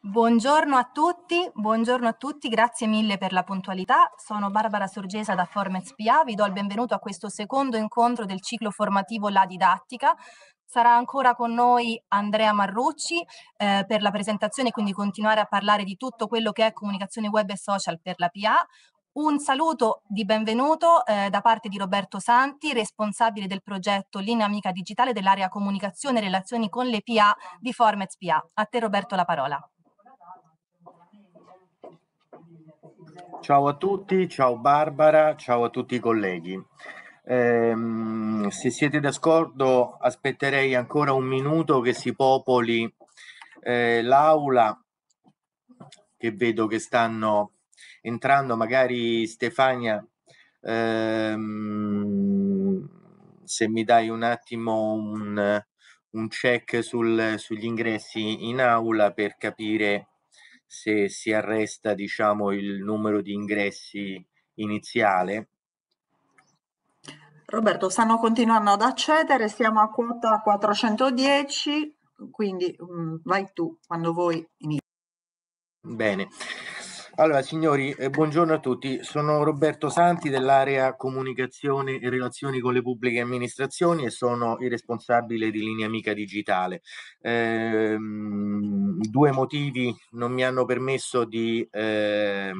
Buongiorno a tutti, buongiorno a tutti, grazie mille per la puntualità. Sono Barbara Sorgesa da Formez PA, vi do il benvenuto a questo secondo incontro del ciclo formativo La Didattica. Sarà ancora con noi Andrea Marrucci eh, per la presentazione, quindi continuare a parlare di tutto quello che è comunicazione web e social per la PA. Un saluto di benvenuto eh, da parte di Roberto Santi, responsabile del progetto Linea Amica Digitale dell'area Comunicazione e Relazioni con le PA di Formez PA. A te Roberto la parola. Ciao a tutti, ciao Barbara, ciao a tutti i colleghi. Eh, se siete d'accordo aspetterei ancora un minuto che si popoli eh, l'aula che vedo che stanno entrando magari Stefania ehm, se mi dai un attimo un, un check sul, sugli ingressi in aula per capire se si arresta diciamo, il numero di ingressi iniziale. Roberto, stanno continuando ad accedere, siamo a quota 410, quindi um, vai tu quando vuoi. Bene. Allora, signori, eh, buongiorno a tutti. Sono Roberto Santi dell'area Comunicazione e Relazioni con le pubbliche amministrazioni e sono il responsabile di Linea Amica Digitale. Eh, due motivi non mi hanno permesso di eh,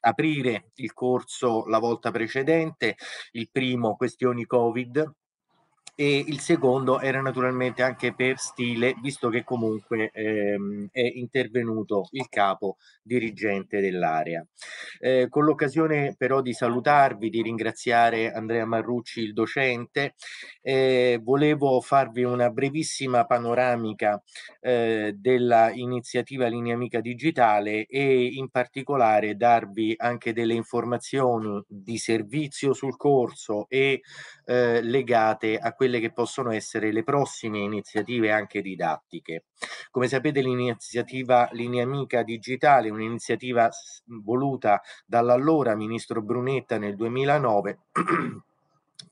aprire il corso la volta precedente. Il primo, questioni Covid, e il secondo era naturalmente anche per stile, visto che comunque ehm, è intervenuto il capo dirigente dell'area. Eh, con l'occasione però di salutarvi, di ringraziare Andrea Marrucci, il docente, eh, volevo farvi una brevissima panoramica eh, della iniziativa Linea Amica Digitale e in particolare darvi anche delle informazioni di servizio sul corso e eh, legate a questo quelle che possono essere le prossime iniziative anche didattiche. Come sapete l'iniziativa Linea Amica Digitale, un'iniziativa voluta dall'allora Ministro Brunetta nel 2009,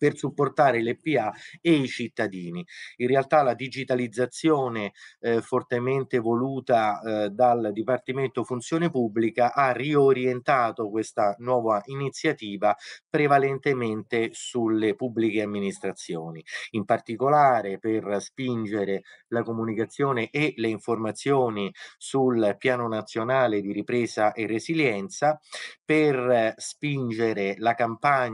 per supportare le PA e i cittadini. In realtà la digitalizzazione eh, fortemente voluta eh, dal Dipartimento Funzione Pubblica ha riorientato questa nuova iniziativa prevalentemente sulle pubbliche amministrazioni, in particolare per spingere la comunicazione e le informazioni sul piano nazionale di ripresa e resilienza, per eh, spingere la campagna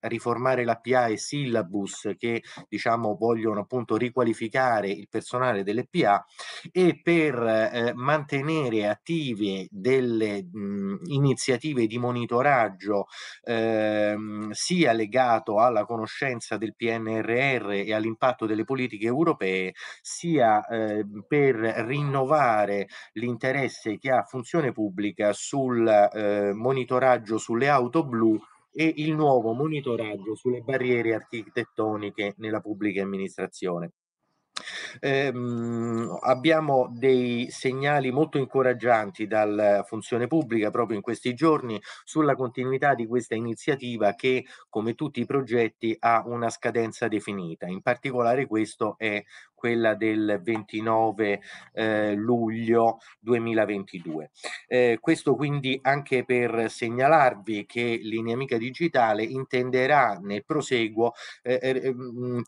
Riformare la PA e syllabus che diciamo vogliono appunto riqualificare il personale delle PA e per eh, mantenere attive delle mh, iniziative di monitoraggio eh, sia legato alla conoscenza del PNRR e all'impatto delle politiche europee sia eh, per rinnovare l'interesse che ha funzione pubblica sul eh, monitoraggio sulle auto blu e il nuovo monitoraggio sulle barriere architettoniche nella pubblica amministrazione. Eh, abbiamo dei segnali molto incoraggianti dalla funzione pubblica proprio in questi giorni sulla continuità di questa iniziativa che come tutti i progetti ha una scadenza definita. In particolare questo è quella del 29 eh, luglio 2022. Eh, questo quindi anche per segnalarvi che Linea Amica Digitale intenderà nel proseguo eh, eh, eh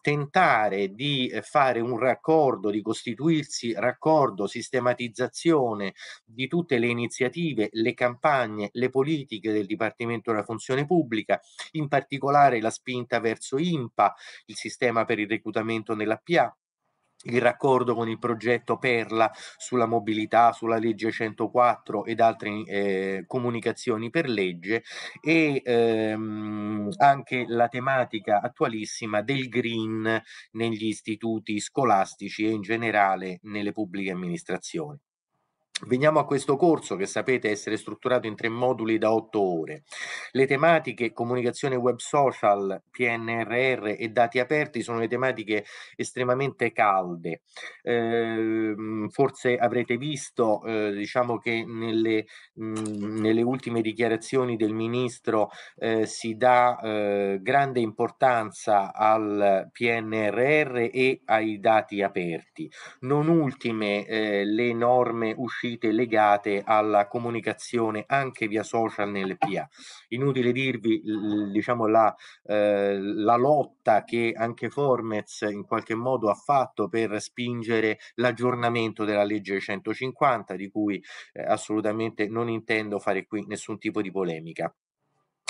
tentare di fare un raccordo, di costituirsi raccordo, sistematizzazione di tutte le iniziative, le campagne, le politiche del Dipartimento della Funzione Pubblica, in particolare la spinta verso IMPA, il sistema per il reclutamento nella PA, il raccordo con il progetto Perla sulla mobilità, sulla legge 104 ed altre eh, comunicazioni per legge e ehm, anche la tematica attualissima del green negli istituti scolastici e in generale nelle pubbliche amministrazioni. Veniamo a questo corso che sapete essere strutturato in tre moduli da otto ore. Le tematiche comunicazione web social, PNRR e dati aperti sono le tematiche estremamente calde. Eh, forse avrete visto eh, diciamo che nelle, mh, mm, nelle, ultime dichiarazioni del Ministro eh, si dà eh, grande importanza al PNRR e ai dati aperti. Non ultime eh, le norme uscite uscite legate alla comunicazione anche via social nel PA. Inutile dirvi diciamo, la, eh, la lotta che anche Formez in qualche modo ha fatto per spingere l'aggiornamento della legge 150, di cui eh, assolutamente non intendo fare qui nessun tipo di polemica.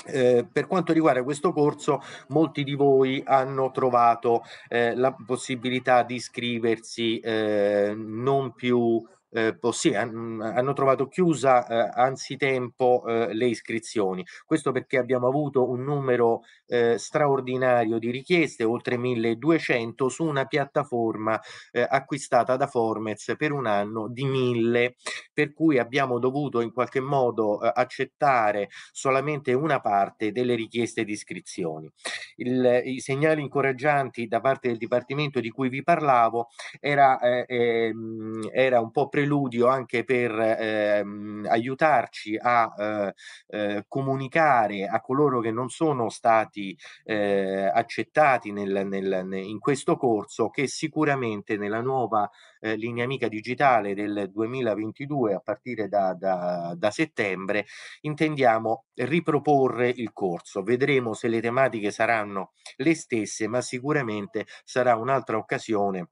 Eh, per quanto riguarda questo corso, molti di voi hanno trovato eh, la possibilità di iscriversi eh, non più eh, sì, han, mhmm, hanno trovato chiusa eh, anzitempo eh, le iscrizioni. Questo perché abbiamo avuto un numero eh, straordinario di richieste, oltre 1200, su una piattaforma eh, acquistata da Formez per un anno di 1000, per cui abbiamo dovuto in qualche modo eh, accettare solamente una parte delle richieste di iscrizioni. Il, I segnali incoraggianti da parte del Dipartimento di cui vi parlavo era, eh, ehm, era un po' preludio anche per ehm, aiutarci a eh, eh, comunicare a coloro che non sono stati stati eh, accettati nel, nel, nel, in questo corso che sicuramente nella nuova eh, linea amica digitale del 2022 a partire da, da, da settembre intendiamo riproporre il corso. Vedremo se le tematiche saranno le stesse ma sicuramente sarà un'altra occasione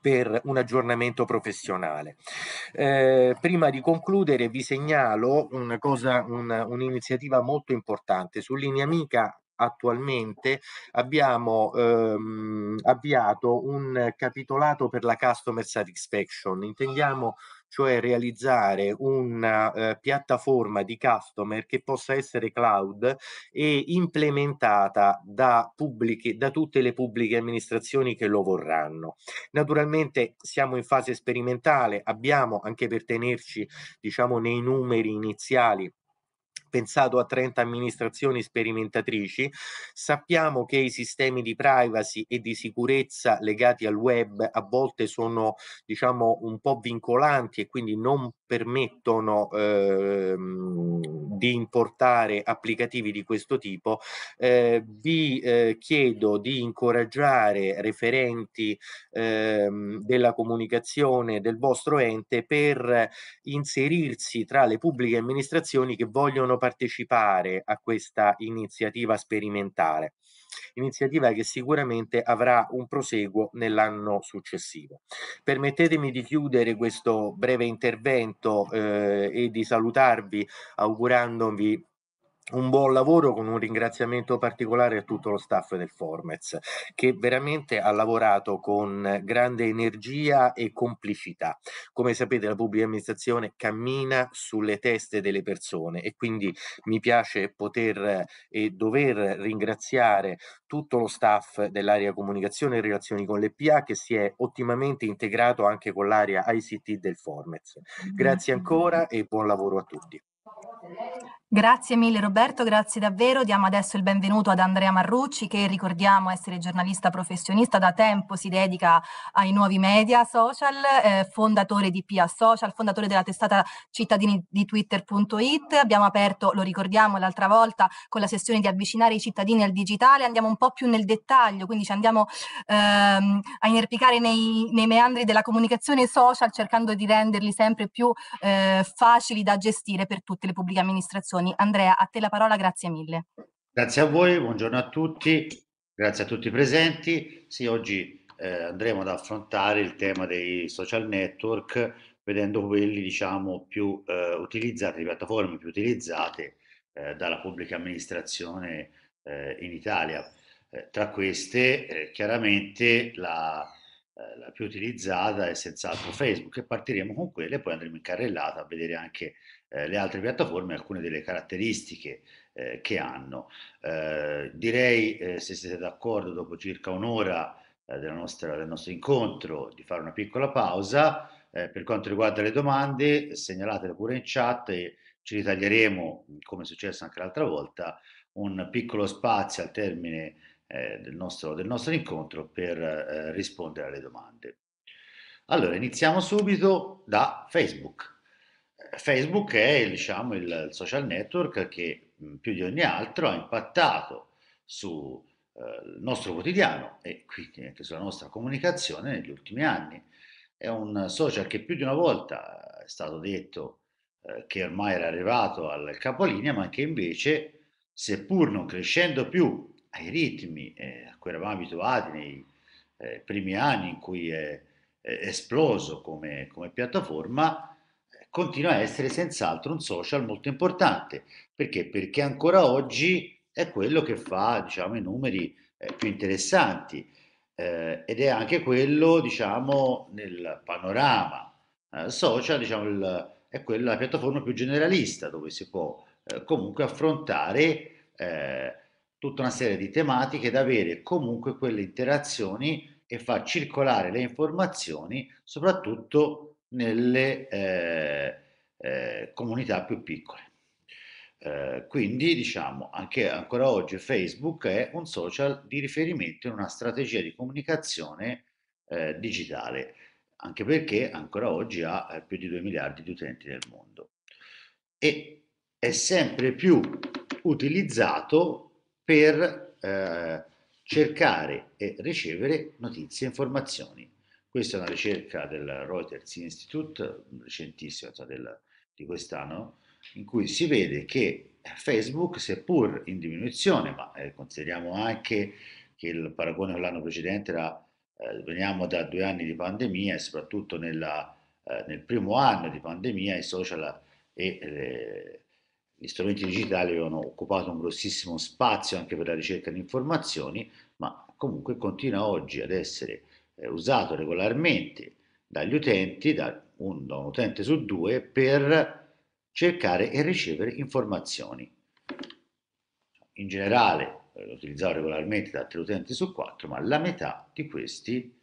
per un aggiornamento professionale. Eh, prima di concludere vi segnalo una cosa, una, un'iniziativa molto importante. Su Linea Amica attualmente abbiamo ehm, avviato un capitolato per la customer satisfaction. Intendiamo cioè realizzare una eh, piattaforma di customer che possa essere cloud e implementata da, pubbliche, da tutte le pubbliche amministrazioni che lo vorranno. Naturalmente siamo in fase sperimentale, abbiamo anche per tenerci diciamo nei numeri iniziali pensato a 30 amministrazioni sperimentatrici. Sappiamo che i sistemi di privacy e di sicurezza legati al web a volte sono diciamo un po' vincolanti e quindi non permettono ehm, di importare applicativi di questo tipo, eh, vi eh, chiedo di incoraggiare referenti ehm, della comunicazione del vostro ente per inserirsi tra le pubbliche amministrazioni che vogliono partecipare a questa iniziativa sperimentale iniziativa che sicuramente avrà un proseguo nell'anno successivo. Permettetemi di chiudere questo breve intervento eh, e di salutarvi augurandovi un buon lavoro con un ringraziamento particolare a tutto lo staff del Formez che veramente ha lavorato con grande energia e complicità. Come sapete la pubblica amministrazione cammina sulle teste delle persone e quindi mi piace poter eh, e dover ringraziare tutto lo staff dell'area comunicazione e relazioni con l'EPA che si è ottimamente integrato anche con l'area ICT del Formez. Mm-hmm. Grazie ancora e buon lavoro a tutti. Grazie mille Roberto, grazie davvero. Diamo adesso il benvenuto ad Andrea Marrucci che ricordiamo essere giornalista professionista, da tempo si dedica ai nuovi media social, eh, fondatore di PIA Social, fondatore della testata cittadini di twitter.it. Abbiamo aperto, lo ricordiamo l'altra volta, con la sessione di avvicinare i cittadini al digitale, andiamo un po' più nel dettaglio, quindi ci andiamo ehm, a inerpicare nei, nei, meandri della comunicazione social cercando di renderli sempre più eh, facili da gestire per tutte le pubbliche amministrazioni Toni. Andrea, a te la parola, grazie mille. Grazie a voi, buongiorno a tutti, grazie a tutti i presenti. Sì, oggi eh, andremo ad affrontare il tema dei social network, vedendo quelli diciamo, più eh, utilizzati, le piattaforme più utilizzate eh, dalla pubblica amministrazione eh, in Italia. Eh, tra queste, eh, chiaramente, la, la più utilizzata è senz'altro Facebook e partiremo con quelle, poi andremo in carrellata a vedere anche eh, le altre piattaforme alcune delle caratteristiche eh, che hanno. Eh, direi, eh, se siete d'accordo, dopo circa un'ora eh, nostra, del nostro incontro, di fare una piccola pausa. Eh, per quanto riguarda le domande, segnalatele pure in chat e ci ritaglieremo, come è successo anche l'altra volta, un piccolo spazio al termine del nostro, del, nostro, incontro per rispondere alle domande. Allora, iniziamo subito da Facebook. Facebook è diciamo, il social network che più di ogni altro ha impattato sul eh, nostro quotidiano e quindi anche sulla nostra comunicazione negli ultimi anni. È un social che più di una volta eh, è stato detto eh, che ormai era arrivato al capolinea, ma che invece, seppur non crescendo più ai ritmi eh, a cui eravamo abituati nei eh, primi anni in cui è, è esploso come, come piattaforma, continua a essere senz'altro un social molto importante. Perché? Perché ancora oggi è quello che fa diciamo, i numeri eh, più interessanti eh, ed è anche quello, diciamo, nel panorama eh, social, diciamo, il, è quella la piattaforma più generalista dove si può eh, comunque affrontare eh, tutta una serie di tematiche ed avere comunque quelle interazioni e far circolare le informazioni soprattutto Mm. nelle eh, eh, comunità più piccole. Eh, quindi diciamo anche ancora oggi Facebook è un social di riferimento in una strategia di comunicazione eh, digitale, anche perché ancora oggi ha eh, più di 2 miliardi di utenti nel mondo e è sempre più utilizzato per eh, cercare e ricevere notizie e informazioni questa è una ricerca del Reuters Institute, recentissima cioè del, di quest'anno, in cui si vede che Facebook, seppur in diminuzione, ma eh, consideriamo anche che il paragone con l'anno precedente era, eh, veniamo da due anni di pandemia e soprattutto nella, eh, nel primo anno di pandemia i social e le, eh, gli strumenti digitali avevano occupato un grossissimo spazio anche per la ricerca di informazioni, ma comunque continua oggi ad essere eh, usato regolarmente dagli utenti, da un, da un utente su due, per cercare e ricevere informazioni. In generale eh, lo utilizzato regolarmente da tre utenti su quattro, ma la metà di questi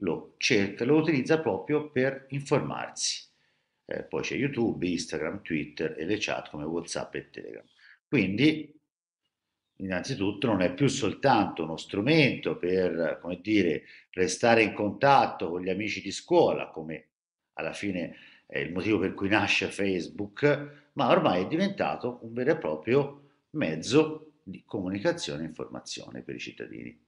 lo cerca, lo utilizza proprio per informarsi. Eh, poi c'è YouTube, Instagram, Twitter e le chat come WhatsApp e Telegram. Quindi innanzitutto non è più soltanto uno strumento per, come dire, restare in contatto con gli amici di scuola, come alla fine è il motivo per cui nasce Facebook, ma ormai è diventato un vero e proprio mezzo di comunicazione e informazione per i cittadini.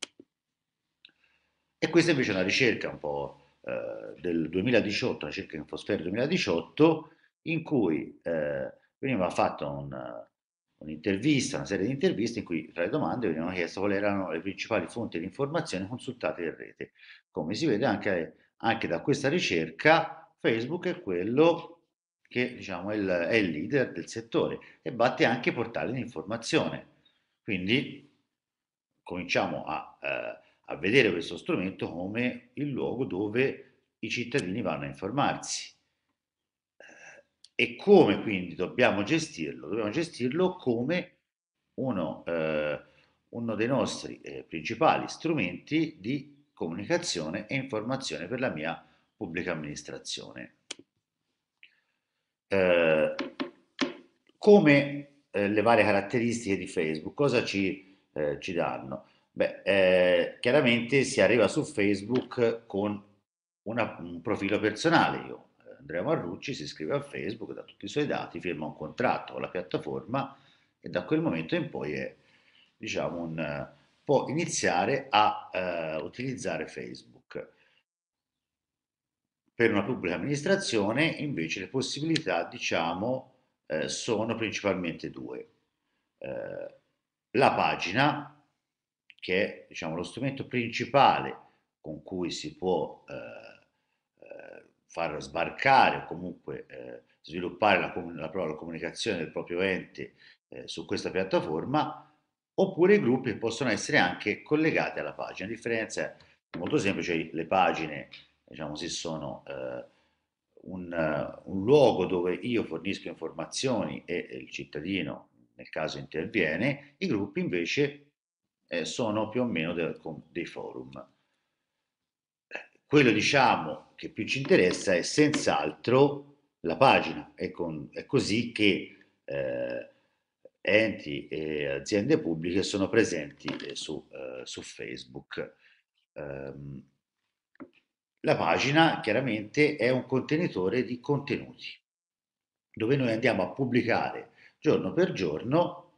E questa invece è una ricerca un po' eh, del 2018, la ricerca in Fosfer 2018, in cui eh, veniva fatto un, un'intervista, una serie di interviste in cui tra le domande venivano chieste quali erano le principali fonti di informazione consultate in rete. Come si vede anche, anche da questa ricerca, Facebook è quello che diciamo, è, il, è il leader del settore e batte anche i portali di informazione. Quindi cominciamo a, eh, a vedere questo strumento come il luogo dove i cittadini vanno a informarsi. E come quindi dobbiamo gestirlo? Dobbiamo gestirlo come uno, eh, uno dei nostri eh, principali strumenti di comunicazione e informazione per la mia pubblica amministrazione. Eh, come eh, le varie caratteristiche di Facebook, cosa ci, eh, ci danno? Beh, eh, chiaramente si arriva su Facebook con una, un profilo personale, io Andrea Marrucci si iscrive a Facebook, dà tutti i suoi dati, firma un contratto con la piattaforma e da quel momento in poi è, diciamo, un, può iniziare a eh, utilizzare Facebook. Per una pubblica amministrazione invece le possibilità diciamo, eh, sono principalmente due. Eh, la pagina, che è diciamo, lo strumento principale con cui si può eh, far sbarcare o comunque eh, sviluppare la, la, la, comunicazione del proprio ente eh, su questa piattaforma, oppure i gruppi possono essere anche collegati alla pagina. La differenza è molto semplice, le pagine diciamo così, sono eh, un, un, luogo dove io fornisco informazioni e il cittadino nel caso interviene, i gruppi invece eh, sono più o meno de, dei forum. Quello diciamo che più ci interessa è senz'altro la pagina. È, con, è così che eh, enti e aziende pubbliche sono presenti eh, su, eh, su, Facebook. Ehm, la pagina chiaramente è un contenitore di contenuti dove noi andiamo a pubblicare giorno per giorno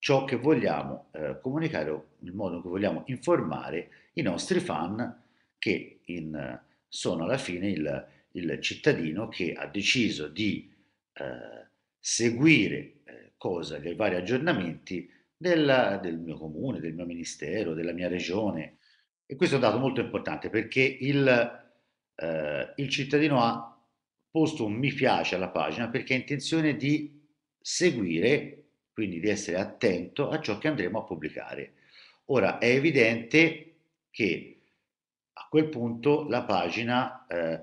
ciò che vogliamo eh, comunicare o il modo in cui vogliamo informare i nostri fan che in, sono alla fine il, il, cittadino che ha deciso di eh, seguire eh, cosa, dei vari aggiornamenti della, del mio comune, del mio ministero, della mia regione. E questo è un dato molto importante perché il, eh, il cittadino ha posto un mi piace alla pagina perché ha intenzione di seguire, quindi di essere attento a ciò che andremo a pubblicare. Ora è evidente che quel punto la pagina, eh,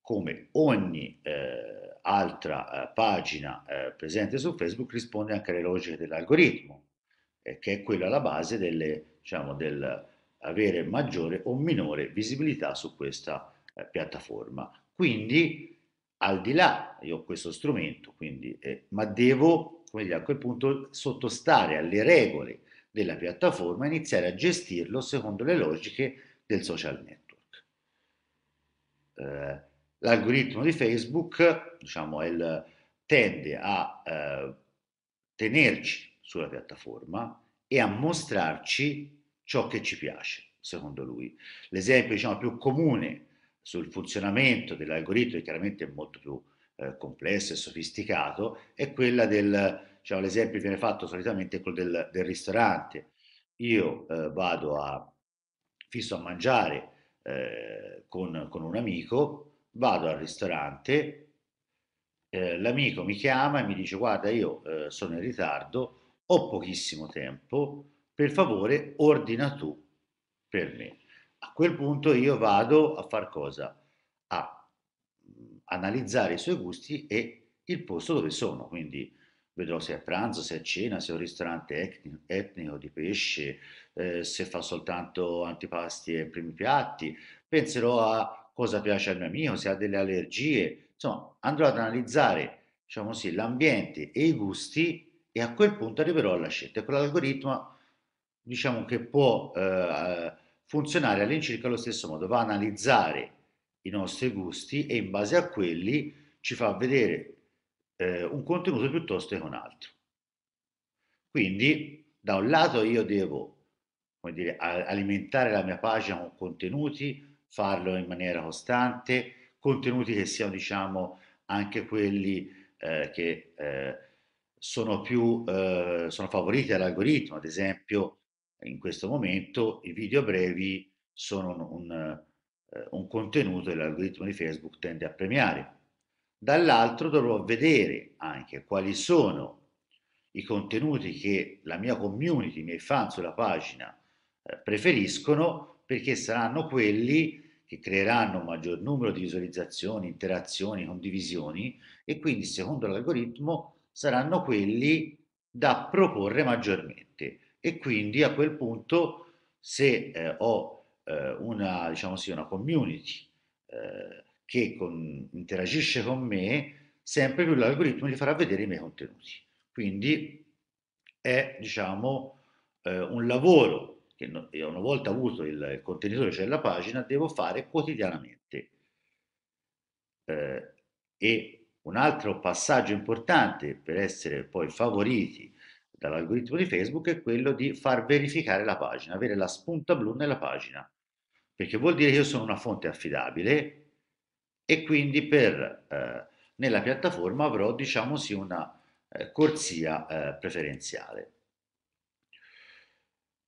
come ogni eh, altra eh, pagina eh, presente su Facebook, risponde anche alle logiche dell'algoritmo, eh, che è quella alla base delle, diciamo, del avere maggiore o minore visibilità su questa eh, piattaforma. Quindi, al di là, io ho questo strumento, quindi, ma devo quindi a quel punto sottostare alle regole della piattaforma e iniziare a gestirlo secondo le logiche del social network. Eh, l'algoritmo di Facebook diciamo, il, tende a eh, tenerci sulla piattaforma e a mostrarci ciò che ci piace, secondo lui. L'esempio diciamo, più comune sul funzionamento dell'algoritmo, che chiaramente è molto più eh, complesso e sofisticato, è quella del, diciamo, l'esempio che viene fatto solitamente quello del, del ristorante. Io eh, vado a, fisso a mangiare eh, con, con, un amico, vado al ristorante, eh, l'amico mi chiama e mi dice guarda io eh, sono in ritardo, ho pochissimo tempo, per favore ordina tu per me. A quel punto io vado a far cosa? A mm, analizzare i suoi gusti e il posto dove sono, quindi vedrò se è a pranzo, se è a cena, se è un ristorante etnico di pesce, eh, se fa soltanto antipasti e primi piatti, penserò a cosa piace al mio amico, se ha delle allergie, insomma andrò ad analizzare diciamo così, l'ambiente e i gusti e a quel punto arriverò alla scelta. quell'algoritmo diciamo che può eh, funzionare all'incirca allo stesso modo, va a analizzare i nostri gusti e in base a quelli ci fa vedere eh, un contenuto piuttosto che un altro. Quindi da un lato io devo come dire, alimentare la mia pagina con contenuti, farlo in maniera costante, contenuti che siano diciamo anche quelli eh, che eh, sono più eh, sono favoriti dall'algoritmo, ad esempio in questo momento i video brevi sono un, un, eh, un contenuto che l'algoritmo di Facebook tende a premiare. Dall'altro dovrò vedere anche quali sono i contenuti che la mia community, i miei fan sulla pagina eh, preferiscono perché saranno quelli che creeranno un maggior numero di visualizzazioni, interazioni, condivisioni e quindi secondo l'algoritmo saranno quelli da proporre maggiormente e quindi a quel punto se eh, ho eh, una, diciamo sì, una community eh, che con, interagisce con me, sempre più l'algoritmo gli farà vedere i miei contenuti. Quindi è diciamo eh, un lavoro che una volta avuto il contenitore, cioè la pagina, devo fare quotidianamente. Eh, e un altro passaggio importante per essere poi favoriti dall'algoritmo di Facebook è quello di far verificare la pagina, avere la spunta blu nella pagina, perché vuol dire che io sono una fonte affidabile e quindi per, eh, nella piattaforma avrò diciamo sì una eh, corsia eh, preferenziale.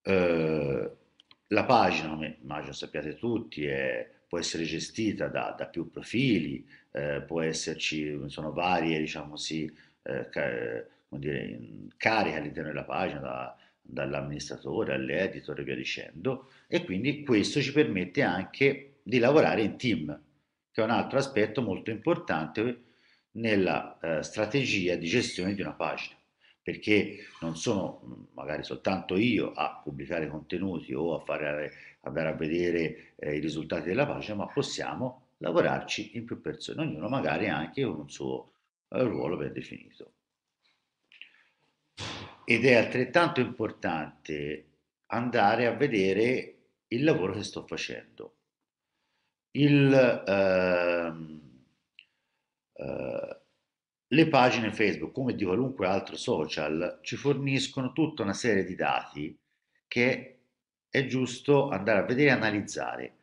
Ehm, la pagina, come immagino sappiate tutti, è, può essere gestita da, da più profili, eh, può esserci, sono varie, diciamo sì, eh, ca- dire, cariche all'interno della pagina, da, dall'amministratore all'editor e via dicendo, e quindi questo ci permette anche di lavorare in team, che è un altro aspetto molto importante nella eh, strategia di gestione di una pagina perché non sono magari soltanto io a pubblicare contenuti o a fare, andare a vedere eh, i risultati della pagina, ma possiamo lavorarci in più persone, ognuno magari anche con un suo eh, ruolo ben definito. Ed è altrettanto importante andare a vedere il lavoro che sto facendo. Il, ehm, eh, le pagine Facebook, come di qualunque altro social, ci forniscono tutta una serie di dati che è giusto andare a vedere e analizzare.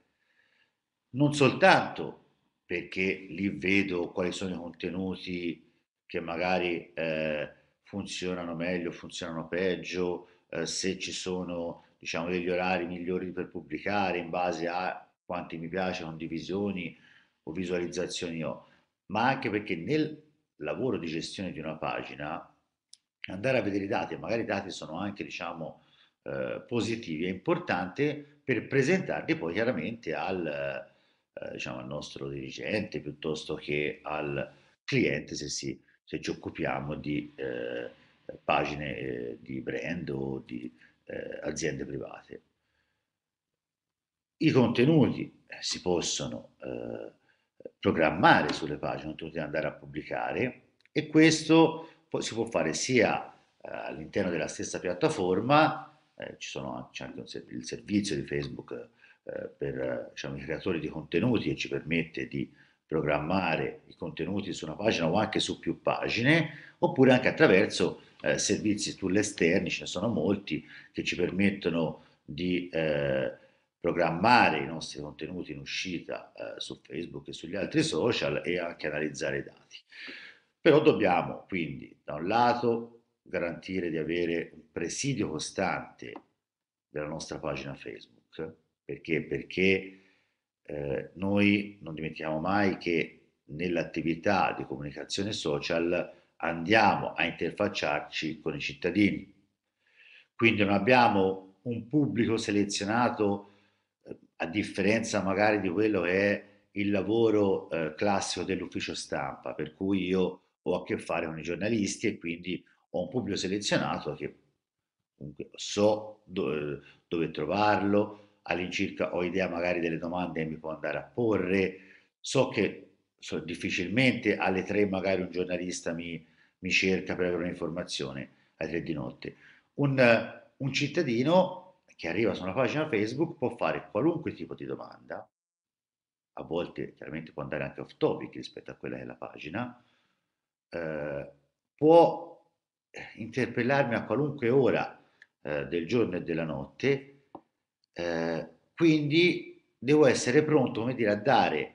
Non soltanto perché lì vedo quali sono i contenuti che magari eh, funzionano meglio, funzionano peggio, eh, se ci sono diciamo, degli orari migliori per pubblicare in base a quanti mi piace, condivisioni o visualizzazioni ho, ma anche perché nel lavoro di gestione di una pagina, andare a vedere i dati, magari i dati sono anche diciamo eh, positivi, è importante per presentarli poi chiaramente al, eh, diciamo, al nostro dirigente piuttosto che al cliente se, si, se ci occupiamo di eh, pagine eh, di brand o di eh, aziende private. I contenuti eh, si possono eh, programmare sulle pagine, tu devi andare a pubblicare e questo si può fare sia eh, all'interno della stessa piattaforma, eh, ci sono, c'è anche un, il servizio di Facebook eh, per diciamo, i creatori di contenuti che ci permette di programmare i contenuti su una pagina o anche su più pagine, oppure anche attraverso eh, servizi esterni, ce ne sono molti che ci permettono di eh, programmare i nostri contenuti in uscita eh, su Facebook e sugli altri social e anche analizzare i dati. Però dobbiamo quindi da un lato garantire di avere un presidio costante della nostra pagina Facebook, perché? Perché eh, noi non dimentichiamo mai che nell'attività di comunicazione social andiamo a interfacciarci con i cittadini. Quindi non abbiamo un pubblico selezionato a differenza magari di quello che è il lavoro eh, classico dell'ufficio stampa, per cui io ho a che fare con i giornalisti e quindi ho un pubblico selezionato che so do, eh, dove trovarlo, all'incirca ho idea magari delle domande che mi può andare a porre, so che so, difficilmente alle tre magari un giornalista mi, mi cerca per avere un'informazione, alle tre di notte. Un, un cittadino che arriva su una pagina Facebook può fare qualunque tipo di domanda, a volte chiaramente può andare anche off topic rispetto a quella della pagina, eh, può eh, interpellarmi a qualunque ora eh, del giorno e della notte, eh, quindi devo essere pronto, come dire, a dare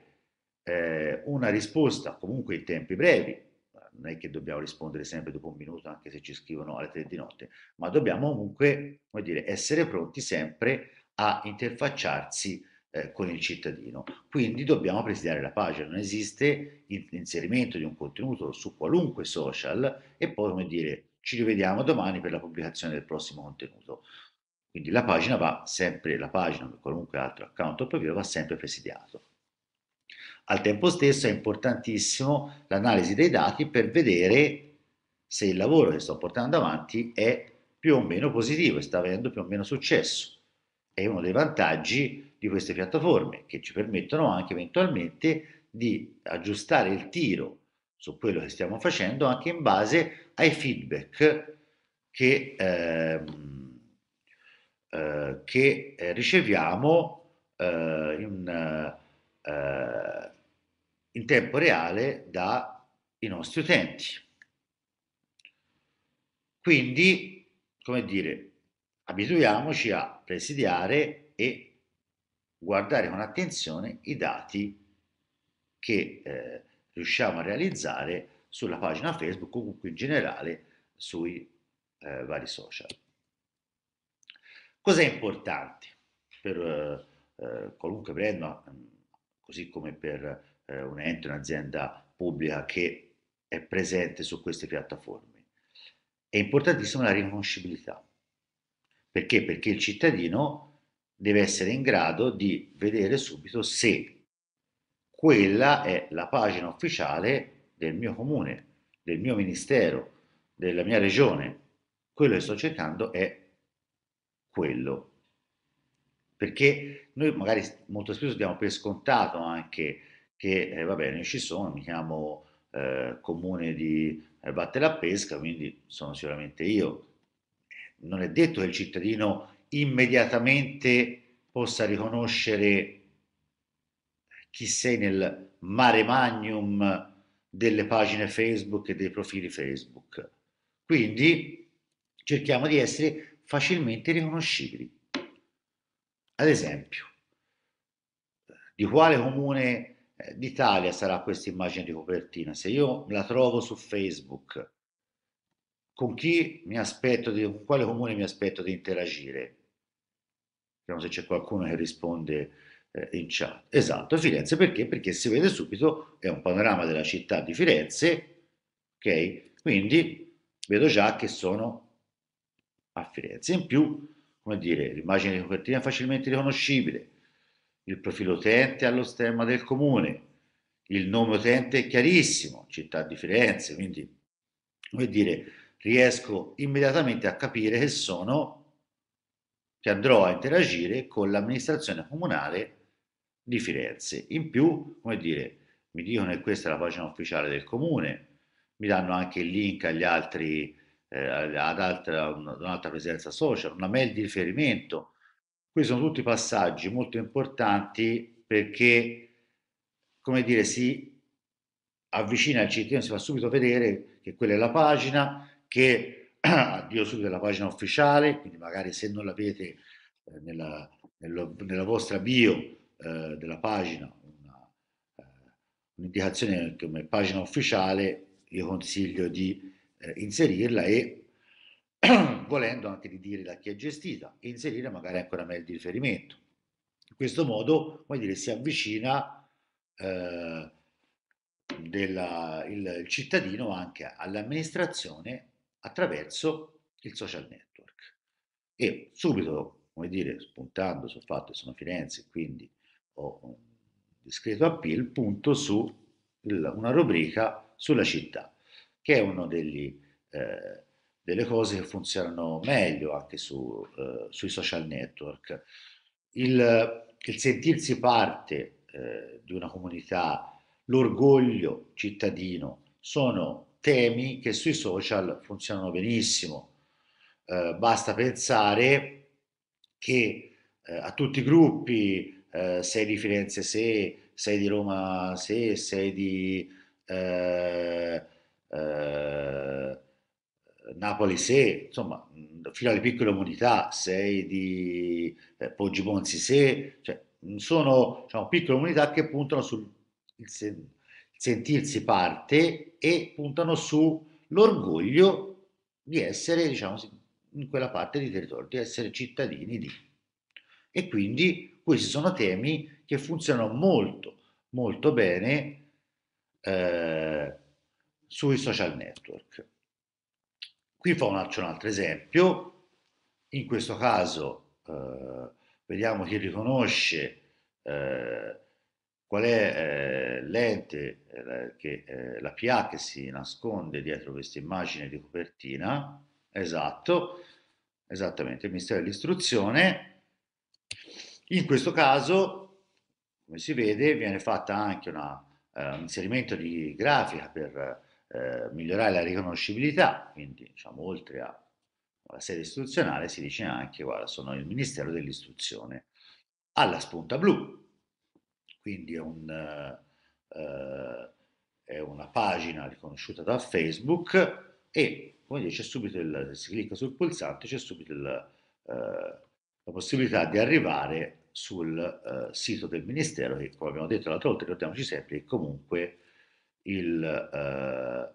eh, una risposta comunque in tempi brevi, non è che dobbiamo rispondere sempre dopo un minuto, anche se ci scrivono alle tre di notte, ma dobbiamo comunque come dire, essere pronti sempre a interfacciarsi eh, con il cittadino. Quindi dobbiamo presidiare la pagina, non esiste l'inserimento di un contenuto su qualunque social e poi come dire ci rivediamo domani per la pubblicazione del prossimo contenuto. Quindi la pagina va sempre, la pagina, qualunque altro account o va sempre presidiato. Al tempo stesso è importantissimo l'analisi dei dati per vedere se il lavoro che sto portando avanti è più o meno positivo e sta avendo più o meno successo. È uno dei vantaggi di queste piattaforme che ci permettono anche eventualmente di aggiustare il tiro su quello che stiamo facendo anche in base ai feedback che, eh, eh, che eh, riceviamo eh, in, eh, in tempo reale dai nostri utenti. Quindi, come dire, abituiamoci a presidiare e guardare con attenzione i dati che eh, riusciamo a realizzare sulla pagina Facebook, comunque in generale sui eh, vari social. Cos'è importante per eh, eh qualunque brand, mm, così come per eh, un ente, un'azienda pubblica che è presente su queste piattaforme. È importantissima la riconoscibilità. Perché? Perché il cittadino deve essere in grado di vedere subito se quella è la pagina ufficiale del mio comune, del mio ministero, della mia regione. Quello che sto cercando è quello. Perché noi magari molto spesso diamo per scontato anche che eh, va bene, ci sono, mi chiamo eh, comune di eh, Batte la Pesca, quindi sono sicuramente io. Non è detto che il cittadino immediatamente possa riconoscere chi sei nel mare magnum delle pagine Facebook e dei profili Facebook. Quindi cerchiamo di essere facilmente riconoscibili. Ad esempio, di quale comune eh, d'Italia sarà questa immagine di copertina. Se io la trovo su Facebook, con chi mi aspetto, di, con quale comune mi aspetto di interagire? Vediamo se c'è qualcuno che risponde eh, in chat. Esatto, Firenze perché? Perché si vede subito, è un panorama della città di Firenze, ok? Quindi vedo già che sono a Firenze. In più, come dire, l'immagine di copertina è facilmente riconoscibile, il profilo utente allo stemma del comune, il nome utente è chiarissimo, città di Firenze, quindi come dire riesco immediatamente a capire che sono che andrò a interagire con l'amministrazione comunale di Firenze. In più, come dire, mi dicono che questa è la pagina ufficiale del comune, mi danno anche il link agli altri, eh, ad, altra, un'altra presenza social, una mail di riferimento, Qui sono tutti passaggi molto importanti perché, come dire, si avvicina al cittadino, si fa subito vedere che quella è la pagina, che addio subito alla pagina ufficiale, quindi magari se non l'avete eh, nella, nella, nella, vostra bio eh, della pagina, una, eh, un'indicazione come pagina ufficiale, io consiglio di eh, inserirla e volendo anche di dire da chi è gestita e inserire magari ancora una mail di riferimento. In questo modo, come dire, si avvicina eh, della, il, il cittadino anche all'amministrazione attraverso il social network. E subito, come dire, spuntando sul fatto che sono Firenze, quindi ho un discreto appeal, punto su una rubrica sulla città, che è uno degli... Eh, delle cose che funzionano meglio anche su, eh, sui social network. Il, il sentirsi parte eh, di una comunità, l'orgoglio cittadino, sono temi che sui social funzionano benissimo. Eh, basta pensare che eh, a tutti i gruppi, eh, sei di Firenze se, sei di Roma se, sei di... Eh, eh Napoli 6, insomma, fino alle piccole comunità, sei di eh, Poggi Ponzi 6, cioè, sono diciamo, piccole comunità che puntano sul sen sentirsi parte e puntano sull'orgoglio di essere, diciamo, in quella parte di territorio, di essere cittadini di. E quindi questi sono temi che funzionano molto, molto bene eh, sui social network. Qui faccio un altro esempio, in questo caso eh, vediamo chi riconosce eh, qual è eh, l'ente, eh, che, eh, la PA che si nasconde dietro questa immagine di copertina, esatto, esattamente, il Ministero dell'Istruzione. In questo caso, come si vede, viene fatta anche una, eh, un inserimento di grafica per eh, migliorare la riconoscibilità, quindi diciamo, oltre alla sede istituzionale si dice anche, guarda, sono il Ministero dell'Istruzione alla spunta blu, quindi è, un, eh, eh è una pagina riconosciuta da Facebook e come dire, c'è subito il, si clicca sul pulsante c'è subito il, eh, la possibilità di arrivare sul eh, sito del Ministero che come abbiamo detto l'altra volta ricordiamoci sempre che comunque il, eh,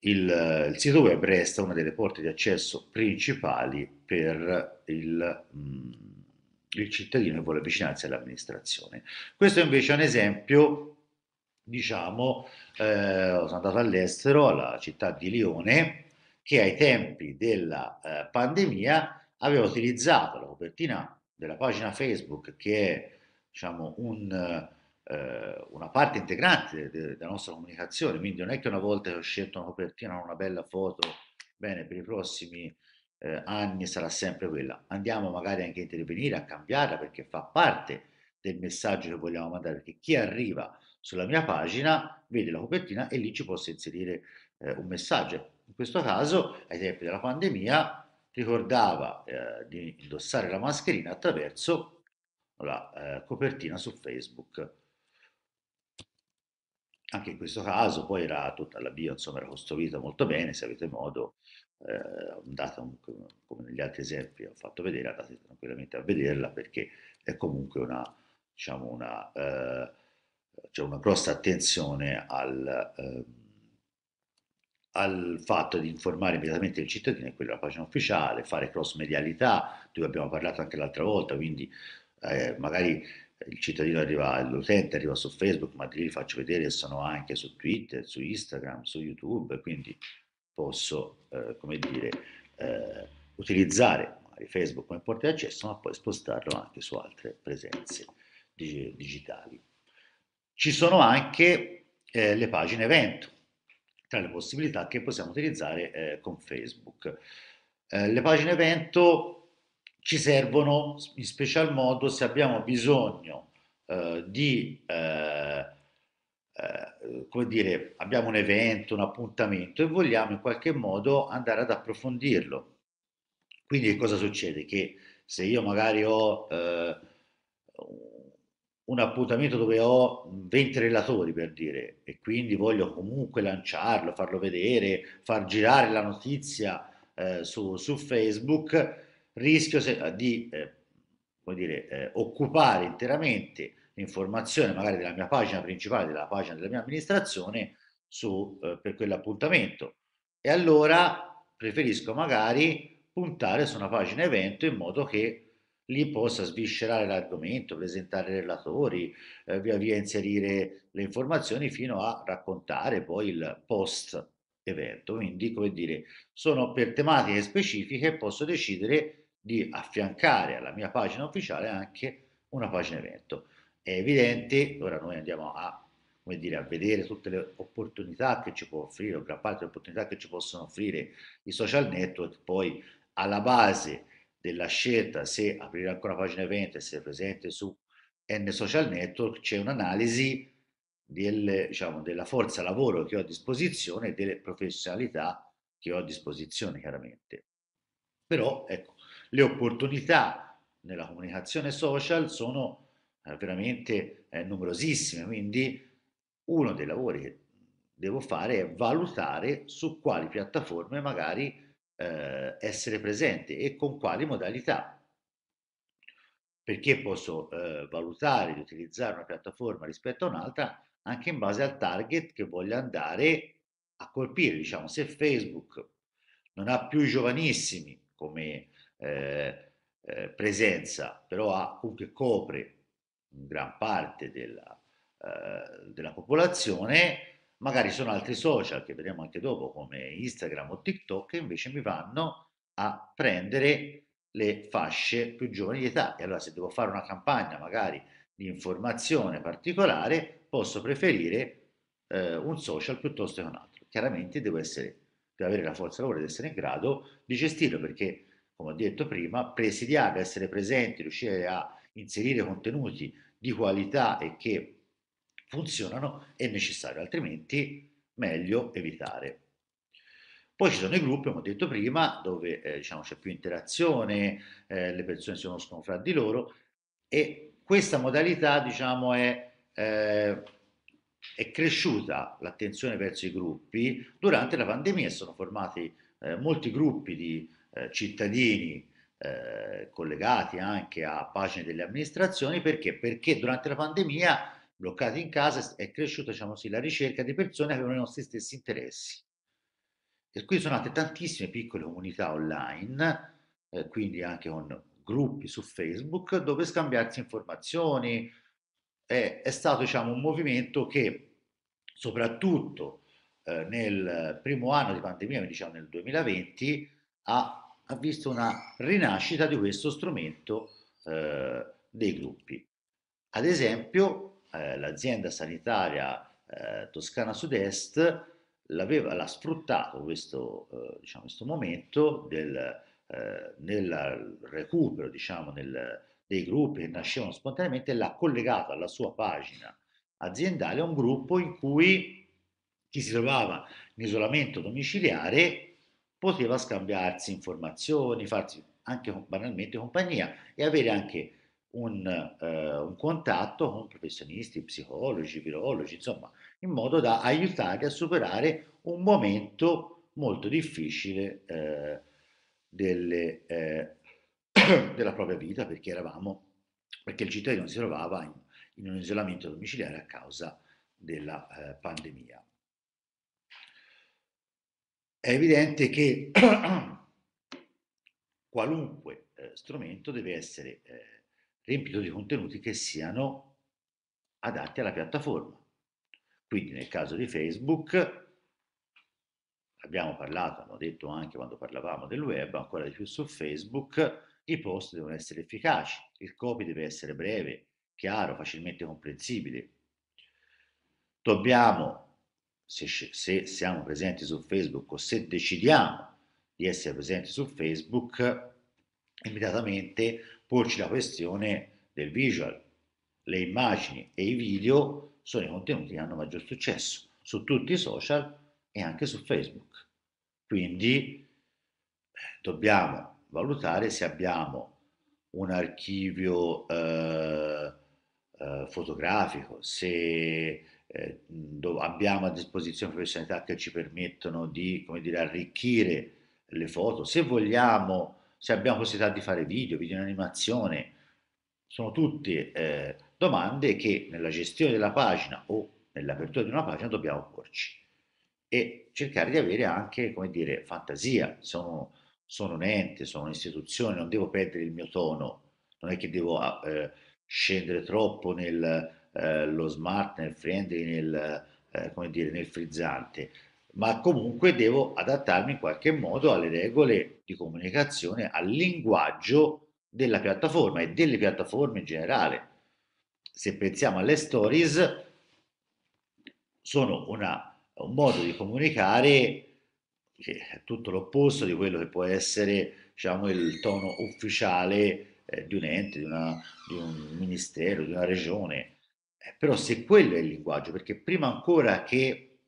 il, il, sito web resta una delle porte di accesso principali per il, mh, mm, il cittadino che vuole avvicinarsi all'amministrazione. Questo invece è un esempio, diciamo, eh, sono andato all'estero, alla città di Lione, che ai tempi della eh, pandemia aveva utilizzato la copertina della pagina Facebook, che è diciamo, un eh, una parte integrante della nostra comunicazione, quindi non è che una volta che ho scelto una copertina, una bella foto, bene, per i prossimi eh, anni sarà sempre quella. Andiamo magari anche a intervenire, a cambiarla, perché fa parte del messaggio che vogliamo mandare, perché chi arriva sulla mia pagina vede la copertina e lì ci posso inserire eh, un messaggio. In questo caso, ai tempi della pandemia, ricordava eh, di indossare la mascherina attraverso la eh, copertina su Facebook anche in questo caso poi era tutta la bio insomma, era costruita molto bene, se avete modo, eh, andate come negli altri esempi ho fatto vedere, andate tranquillamente a vederla perché è comunque una, diciamo una, eh, cioè una grossa attenzione al, eh, al, fatto di informare immediatamente il cittadino, e quella è la pagina ufficiale, fare cross medialità, di cui abbiamo parlato anche l'altra volta, quindi eh, magari il cittadino arriva, l'utente arriva su Facebook, ma lì li faccio vedere che sono anche su Twitter, su Instagram, su YouTube, quindi posso, eh, come dire, eh, utilizzare Facebook come porta di accesso, ma poi spostarlo anche su altre presenze dig digitali. Ci sono anche eh, le pagine evento, tra le possibilità che possiamo utilizzare eh, con Facebook. Eh, le pagine evento ci servono in special modo se abbiamo bisogno eh, di, eh, eh, come dire, abbiamo un evento, un appuntamento e vogliamo in qualche modo andare ad approfondirlo. Quindi cosa succede? Che se io magari ho eh, un appuntamento dove ho 20 relatori per dire e quindi voglio comunque lanciarlo, farlo vedere, far girare la notizia eh, su, su Facebook, rischio se, eh, di eh, dire, eh, occupare interamente l'informazione magari della mia pagina principale, della pagina della mia amministrazione su, eh, per quell'appuntamento e allora preferisco magari puntare su una pagina evento in modo che lì possa sviscerare l'argomento, presentare relatori, eh, via via inserire le informazioni fino a raccontare poi il post evento. Quindi, come dire, sono per tematiche specifiche posso decidere di affiancare alla mia pagina ufficiale anche una pagina evento. È evidente, ora noi andiamo a, dire, a vedere tutte le opportunità che ci può offrire, o gran parte delle opportunità che ci possono offrire i social network, poi alla base della scelta se aprire ancora una pagina evento e se è presente su N social network c'è un'analisi del, diciamo, della forza lavoro che ho a disposizione e delle professionalità che ho a disposizione chiaramente. Però ecco, le opportunità nella comunicazione social sono eh, veramente eh, numerosissime, quindi uno dei lavori che devo fare è valutare su quali piattaforme magari eh, essere presente e con quali modalità. Perché posso eh, valutare di utilizzare una piattaforma rispetto a un'altra anche in base al target che voglio andare a colpire. Diciamo, se Facebook non ha più i giovanissimi come eh, eh, presenza, però ha, comunque copre gran parte della, eh, della popolazione, magari sono altri social che vedremo anche dopo come Instagram o TikTok che invece mi vanno a prendere le fasce più giovani di età e allora se devo fare una campagna magari di informazione particolare posso preferire eh, un social piuttosto che un altro chiaramente devo, essere, devo avere la forza lavoro di essere in grado di gestirlo perché come ho detto prima, presidiare, essere presenti, riuscire a inserire contenuti di qualità e che funzionano è necessario, altrimenti meglio evitare. Poi ci sono i gruppi, come ho detto prima, dove eh, diciamo, c'è più interazione, eh, le persone si conoscono fra di loro e questa modalità diciamo, è, eh, è cresciuta l'attenzione verso i gruppi durante la pandemia, sono formati eh, molti gruppi di, eh, cittadini eh, collegati anche a pagine delle amministrazioni, perché? Perché durante la pandemia, bloccati in casa, è cresciuta diciamo così, la ricerca di persone che avevano i nostri stessi interessi. e qui sono nate tantissime piccole comunità online, eh, quindi anche con gruppi su Facebook, dove scambiarsi informazioni. È, è stato diciamo, un movimento che soprattutto eh, nel primo anno di pandemia, diciamo nel 2020, ha ha visto una rinascita di questo strumento eh, dei gruppi. Ad esempio, eh, l'azienda sanitaria eh, Toscana Sud-Est l'aveva, l'ha sfruttato questo, eh, diciamo, questo momento del, eh, nel recupero diciamo, nel, dei gruppi che nascevano spontaneamente l'ha collegato alla sua pagina aziendale a un gruppo in cui chi si trovava in isolamento domiciliare poteva scambiarsi informazioni, farsi anche banalmente compagnia e avere anche un, eh, un, contatto con professionisti, psicologi, virologi, insomma, in modo da aiutarli a superare un momento molto difficile eh, delle, eh, della propria vita perché eravamo, perché il cittadino si trovava in, in un isolamento domiciliare a causa della eh, pandemia è evidente che qualunque eh, strumento deve essere eh, riempito di contenuti che siano adatti alla piattaforma. Quindi nel caso di Facebook abbiamo parlato, abbiamo detto anche quando parlavamo del web, ancora di più su Facebook, i post devono essere efficaci, il copy deve essere breve, chiaro, facilmente comprensibile. Dobbiamo se, se siamo presenti su Facebook o se decidiamo di essere presenti su Facebook, immediatamente porci la questione del visual. Le immagini e i video sono i contenuti che hanno maggior successo su tutti i social e anche su Facebook. Quindi eh, dobbiamo valutare se abbiamo un archivio eh, eh, fotografico, se eh, abbiamo a disposizione professionalità che ci permettono di dire, arricchire le foto, se vogliamo, se abbiamo possibilità di fare video, video in animazione, sono tutte eh, domande che nella gestione della pagina o nell'apertura di una pagina dobbiamo porci e cercare di avere anche, come dire, fantasia, sono, sono un ente, sono un'istituzione, non devo perdere il mio tono, non è che devo eh, scendere troppo nel eh, lo smart nel friendly, nel, eh, come dire, nel frizzante, ma comunque devo adattarmi in qualche modo alle regole di comunicazione, al linguaggio della piattaforma e delle piattaforme in generale. Se pensiamo alle stories, sono una, un modo di comunicare che è tutto l'opposto di quello che può essere diciamo, il tono ufficiale eh, di un ente, di, una, di un ministero, di una regione eh, però se quello è il linguaggio, perché prima ancora che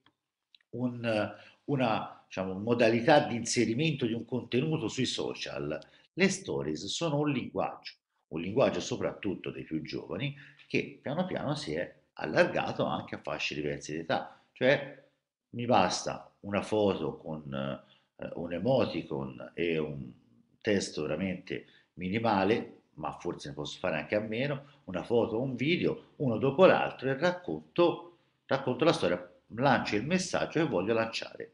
un, una diciamo, modalità di inserimento di un contenuto sui social, le stories sono un linguaggio, un linguaggio soprattutto dei più giovani che piano piano si è allargato anche a fasce diverse di età, cioè mi basta una foto con eh, un emoticon e un testo veramente minimale, ma forse ne posso fare anche a meno, una foto, un video, uno dopo l'altro e racconto, racconto la storia, lancio il messaggio che voglio lanciare.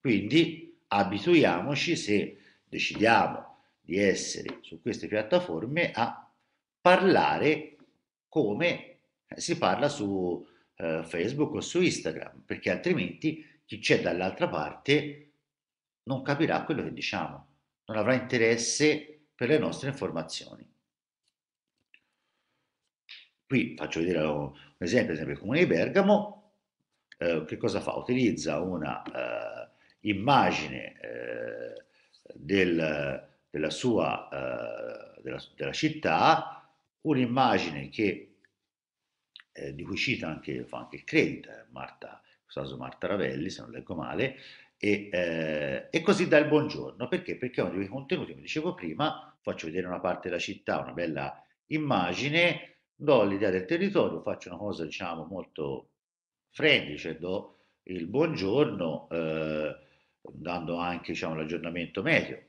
Quindi abituiamoci, se decidiamo di essere su queste piattaforme, a parlare come si parla su eh, Facebook o su Instagram, perché altrimenti chi c'è dall'altra parte non capirà quello che diciamo, non avrà interesse per le nostre informazioni. Qui faccio vedere un esempio, esempio il Comune di Bergamo, eh, che cosa fa? Utilizza un'immagine eh, eh, del, della sua eh, della, della, città, un'immagine che, eh, di cui cita anche, fa anche il credito, eh, Marta, Marta Ravelli, se non leggo male, e, eh, e, così dà il buongiorno perché? Perché uno dei quei contenuti, come dicevo prima, faccio vedere una parte della città, una bella immagine do l'idea del territorio, faccio una cosa diciamo molto friendly, cioè do il buongiorno eh, dando anche diciamo, l'aggiornamento medio,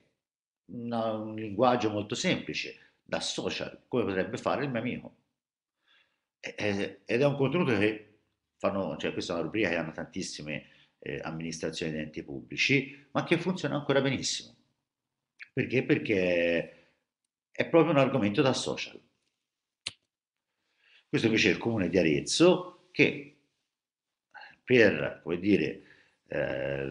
una, un linguaggio molto semplice da social, come potrebbe fare il mio amico. E, e, ed è un contenuto che fanno, cioè questa è una rubrica che hanno tantissime eh, amministrazioni ed enti pubblici, ma che funziona ancora benissimo. Perché? Perché è proprio un argomento da social. Questo invece è il comune di Arezzo che per, come dire, eh,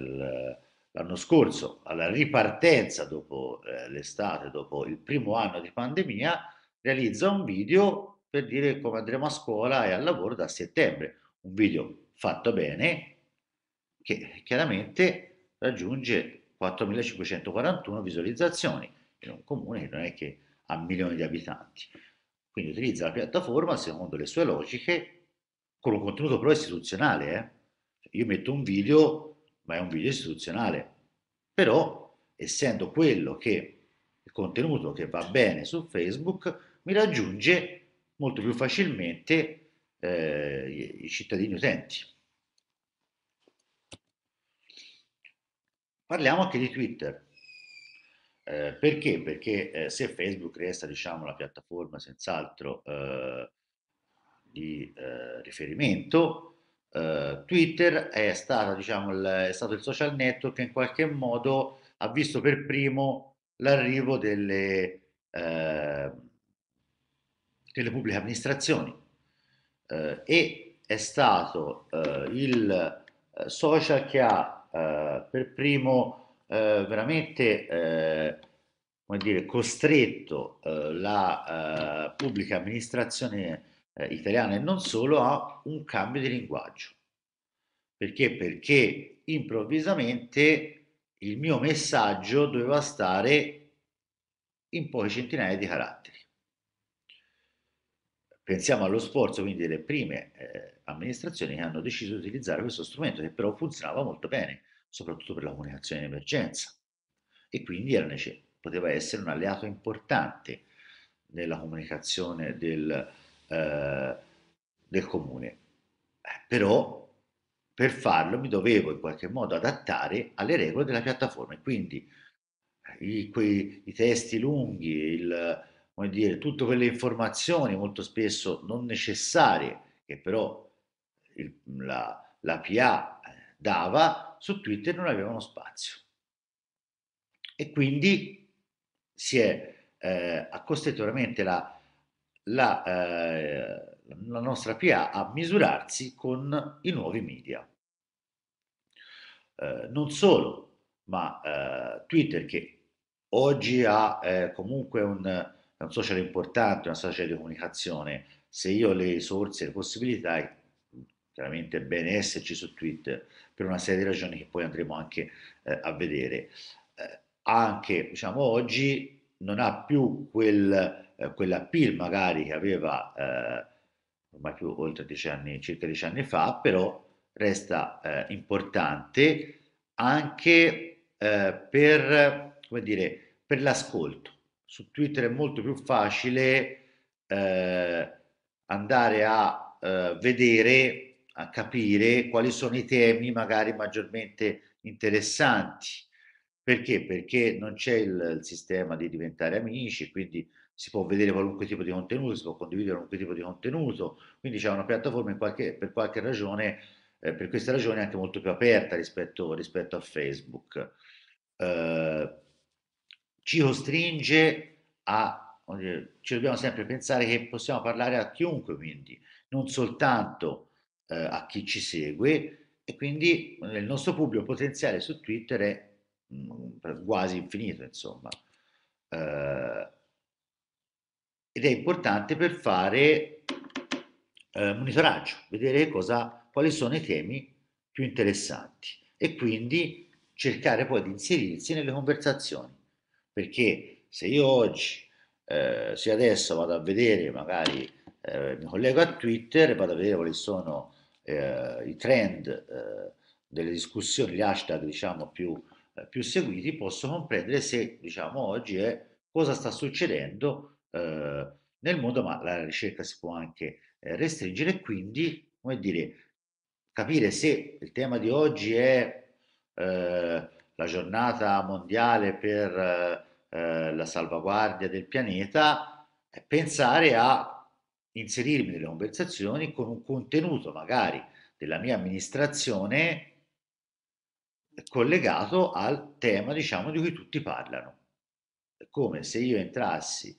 l'anno scorso, alla ripartenza dopo eh, l'estate, dopo il primo anno di pandemia, realizza un video per dire come andremo a scuola e al lavoro da settembre. Un video fatto bene che chiaramente raggiunge 4.541 visualizzazioni in un comune che non è che ha milioni di abitanti. Quindi utilizza la piattaforma secondo le sue logiche con un contenuto però istituzionale. Eh? Cioè, io metto un video, ma è un video istituzionale. Però, essendo quello che il contenuto che va bene su Facebook, mi raggiunge molto più facilmente eh, i cittadini utenti. Parliamo anche di Twitter. Eh, perché? Perché eh, se Facebook resta diciamo, la piattaforma senz'altro eh, di eh, riferimento, eh, Twitter è, stata, diciamo, il, è stato il social network che in qualche modo ha visto per primo l'arrivo delle, eh, delle pubbliche amministrazioni e è stato il social che ha per primo eh, veramente eh, come dire, costretto eh, la eh, pubblica amministrazione eh, italiana e non solo a un cambio di linguaggio. Perché? Perché improvvisamente il mio messaggio doveva stare in poche centinaia di caratteri. Pensiamo allo sforzo quindi delle prime eh, amministrazioni che hanno deciso di utilizzare questo strumento che però funzionava molto bene soprattutto per la comunicazione di emergenza e quindi era, poteva essere un alleato importante nella comunicazione del, eh, del comune. Eh, però per farlo mi dovevo in qualche modo adattare alle regole della piattaforma e quindi eh, i, quei, i testi lunghi, il, dire, tutte quelle informazioni molto spesso non necessarie che però il, la, la PA dava, su Twitter non avevano spazio. E quindi si è eh, veramente la, la, eh, la nostra PA a misurarsi con i nuovi media. Eh, non solo, ma eh, Twitter che oggi ha eh, comunque un, un social importante, una società di comunicazione, se io ho le risorse, le possibilità, chiaramente è bene esserci su Twitter, per una serie di ragioni che poi andremo anche eh, a vedere. Eh, anche diciamo, oggi non ha più quel, eh, quell'appeal magari che aveva eh, ormai più oltre dieci anni, circa dieci anni fa, però resta eh, importante anche eh, per, come dire, per l'ascolto. Su Twitter è molto più facile andare a vedere a capire quali sono i temi magari maggiormente interessanti. Perché? Perché non c'è il, il sistema di diventare amici, quindi si può vedere qualunque tipo di contenuto, si può condividere qualunque tipo di contenuto, quindi c'è una piattaforma in qualche, per qualche ragione, eh, per questa ragione anche molto più aperta rispetto, rispetto a Facebook. Eh, ci costringe a, ci dobbiamo sempre pensare che possiamo parlare a chiunque, quindi non soltanto eh, a chi ci segue e quindi eh, il nostro pubblico potenziale su Twitter è mh, mm, quasi infinito, insomma. Eh, ed è importante per fare eh, monitoraggio, vedere cosa, quali sono i temi più interessanti e quindi cercare poi di inserirsi nelle conversazioni, perché se io oggi, eh, se adesso vado a vedere magari eh, mi collego a Twitter, vado a vedere quali sono eh, i trend eh, delle discussioni, gli hashtag diciamo più, eh, più, seguiti, posso comprendere se diciamo oggi è cosa sta succedendo eh, nel mondo, ma la ricerca si può anche eh, restringere quindi, come dire, capire se il tema di oggi è eh, la giornata mondiale per la salvaguardia del pianeta, pensare a inserirmi nelle conversazioni con un contenuto magari della mia amministrazione collegato al tema diciamo di cui tutti parlano è come se io entrassi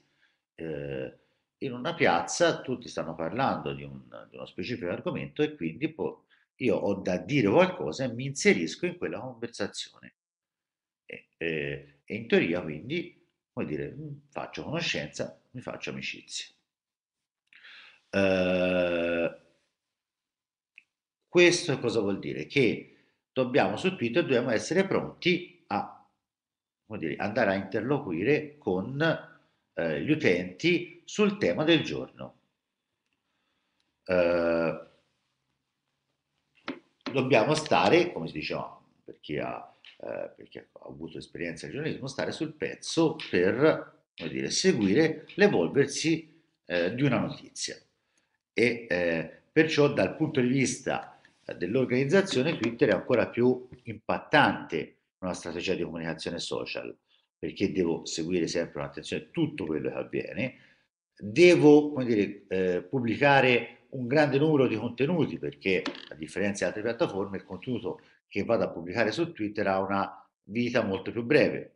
eh, in una piazza tutti stanno parlando di, un, di uno specifico argomento e quindi po- boh, io ho da dire qualcosa e mi inserisco in quella conversazione e, e, eh, e in teoria quindi come dire, mm, faccio conoscenza mi faccio amicizia eh, questo cosa vuol dire? Che dobbiamo su Twitter dobbiamo essere pronti a dire, andare a interloquire con eh, gli utenti sul tema del giorno. Eh, dobbiamo stare, come si diceva per chi ha, eh, per chi ha avuto esperienza di giornalismo, stare sul pezzo per dire, seguire l'evolversi eh, di una notizia e eh, perciò dal punto di vista eh, dell'organizzazione Twitter è ancora più impattante una strategia di comunicazione social perché devo seguire sempre con attenzione tutto quello che avviene, devo dire, eh, pubblicare un grande numero di contenuti perché a differenza di altre piattaforme il contenuto che vado a pubblicare su Twitter ha una vita molto più breve,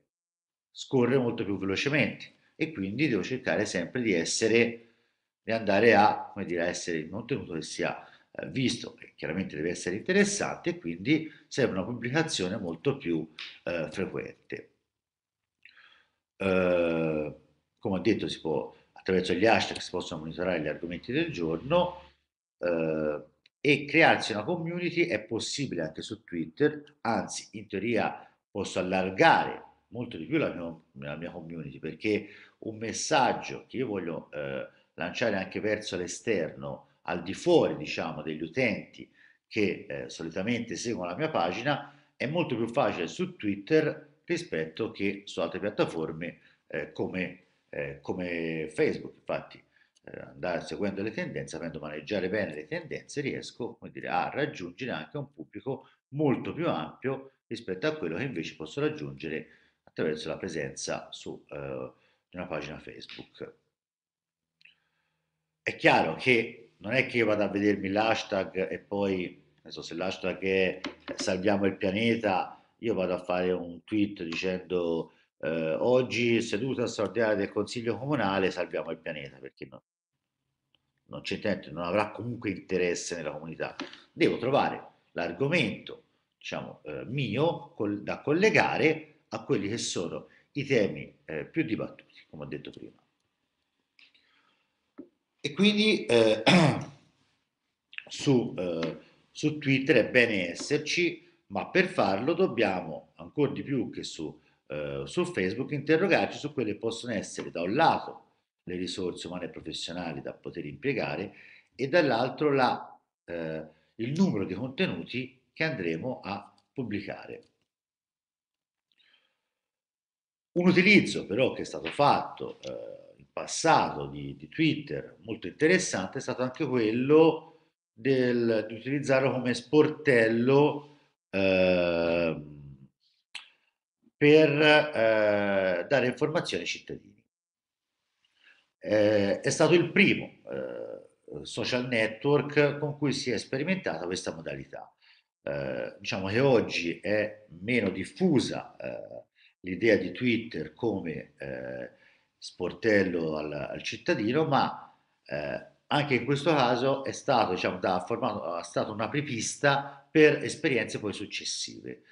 scorre molto più velocemente e quindi devo cercare sempre di essere e andare a, come dire, essere un contenuto che sia eh, visto che chiaramente deve essere interessante e quindi serve una pubblicazione molto più eh, frequente. Eh, come ho detto, si può, attraverso gli hashtag si possono monitorare gli argomenti del giorno eh, e crearsi una community è possibile anche su Twitter, anzi in teoria posso allargare molto di più la mia, la mia community perché un messaggio che io voglio eh, lanciare anche verso l'esterno, al di fuori diciamo, degli utenti che eh, solitamente seguono la mia pagina, è molto più facile su Twitter rispetto che su altre piattaforme eh, come, eh, come, Facebook. Infatti, eh, andare seguendo le tendenze, avendo maneggiare bene le tendenze, riesco dire, a raggiungere anche un pubblico molto più ampio rispetto a quello che invece posso raggiungere attraverso la presenza su eh, una pagina Facebook è chiaro che non è che io vado a vedermi l'hashtag e poi, adesso se l'hashtag è salviamo il pianeta, io vado a fare un tweet dicendo eh, oggi seduta straordinaria del Consiglio Comunale, salviamo il pianeta, perché no, non c'è niente, non avrà comunque interesse nella comunità. Devo trovare l'argomento, diciamo, eh, mio col, da collegare a quelli che sono i temi eh, più dibattuti, come ho detto prima. E quindi eh, su, eh, su, Twitter è bene esserci, ma per farlo dobbiamo, ancora di più che su, eh, su Facebook, interrogarci su quelle che possono essere da un lato le risorse umane e professionali da poter impiegare e dall'altro la, eh, il numero di contenuti che andremo a pubblicare. Un utilizzo però che è stato fatto eh, passato di, di, Twitter molto interessante è stato anche quello del, di utilizzarlo come sportello eh, per eh, dare informazioni ai cittadini. Eh, è stato il primo eh, social network con cui si è sperimentata questa modalità. Eh, diciamo che oggi è meno diffusa eh, l'idea di Twitter come sportello al, al cittadino, ma eh, anche in questo caso è stato, diciamo, da, formato, è stato un'apripista per esperienze poi successive.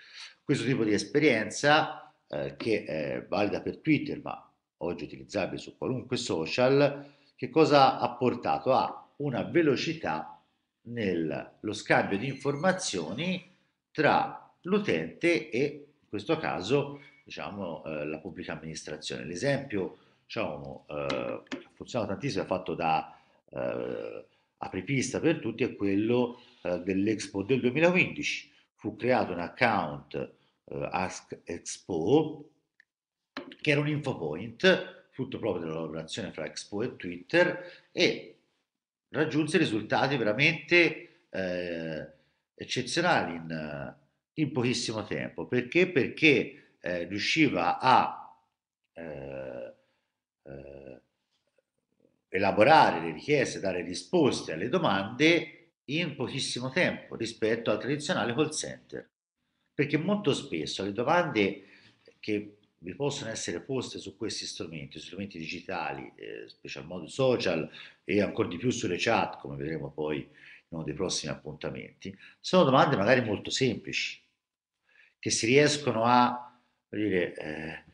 Questo tipo di esperienza, eh, che è eh, valida per Twitter, ma oggi utilizzabile su qualunque social, che cosa ha portato? A una velocità nello scambio di informazioni tra l'utente e, in questo caso, diciamo, eh, la pubblica amministrazione. L'esempio diciamo, eh, funziona tantissimo, è fatto da eh, apripista per tutti, è quello eh, dell'Expo del 2015. Fu creato un account eh, Ask Expo che era un infopoint, frutto proprio della collaborazione fra Expo e Twitter, e raggiunse risultati veramente eh, eccezionali in, in, pochissimo tempo. Perché? Perché eh, riusciva a eh, eh, elaborare le richieste, dare risposte alle domande in pochissimo tempo rispetto al tradizionale call center. Perché molto spesso le domande che vi possono essere poste su questi strumenti, strumenti digitali, eh, special modo social e ancora di più sulle chat, come vedremo poi in uno dei prossimi appuntamenti, sono domande magari molto semplici, che si riescono a dire, eh,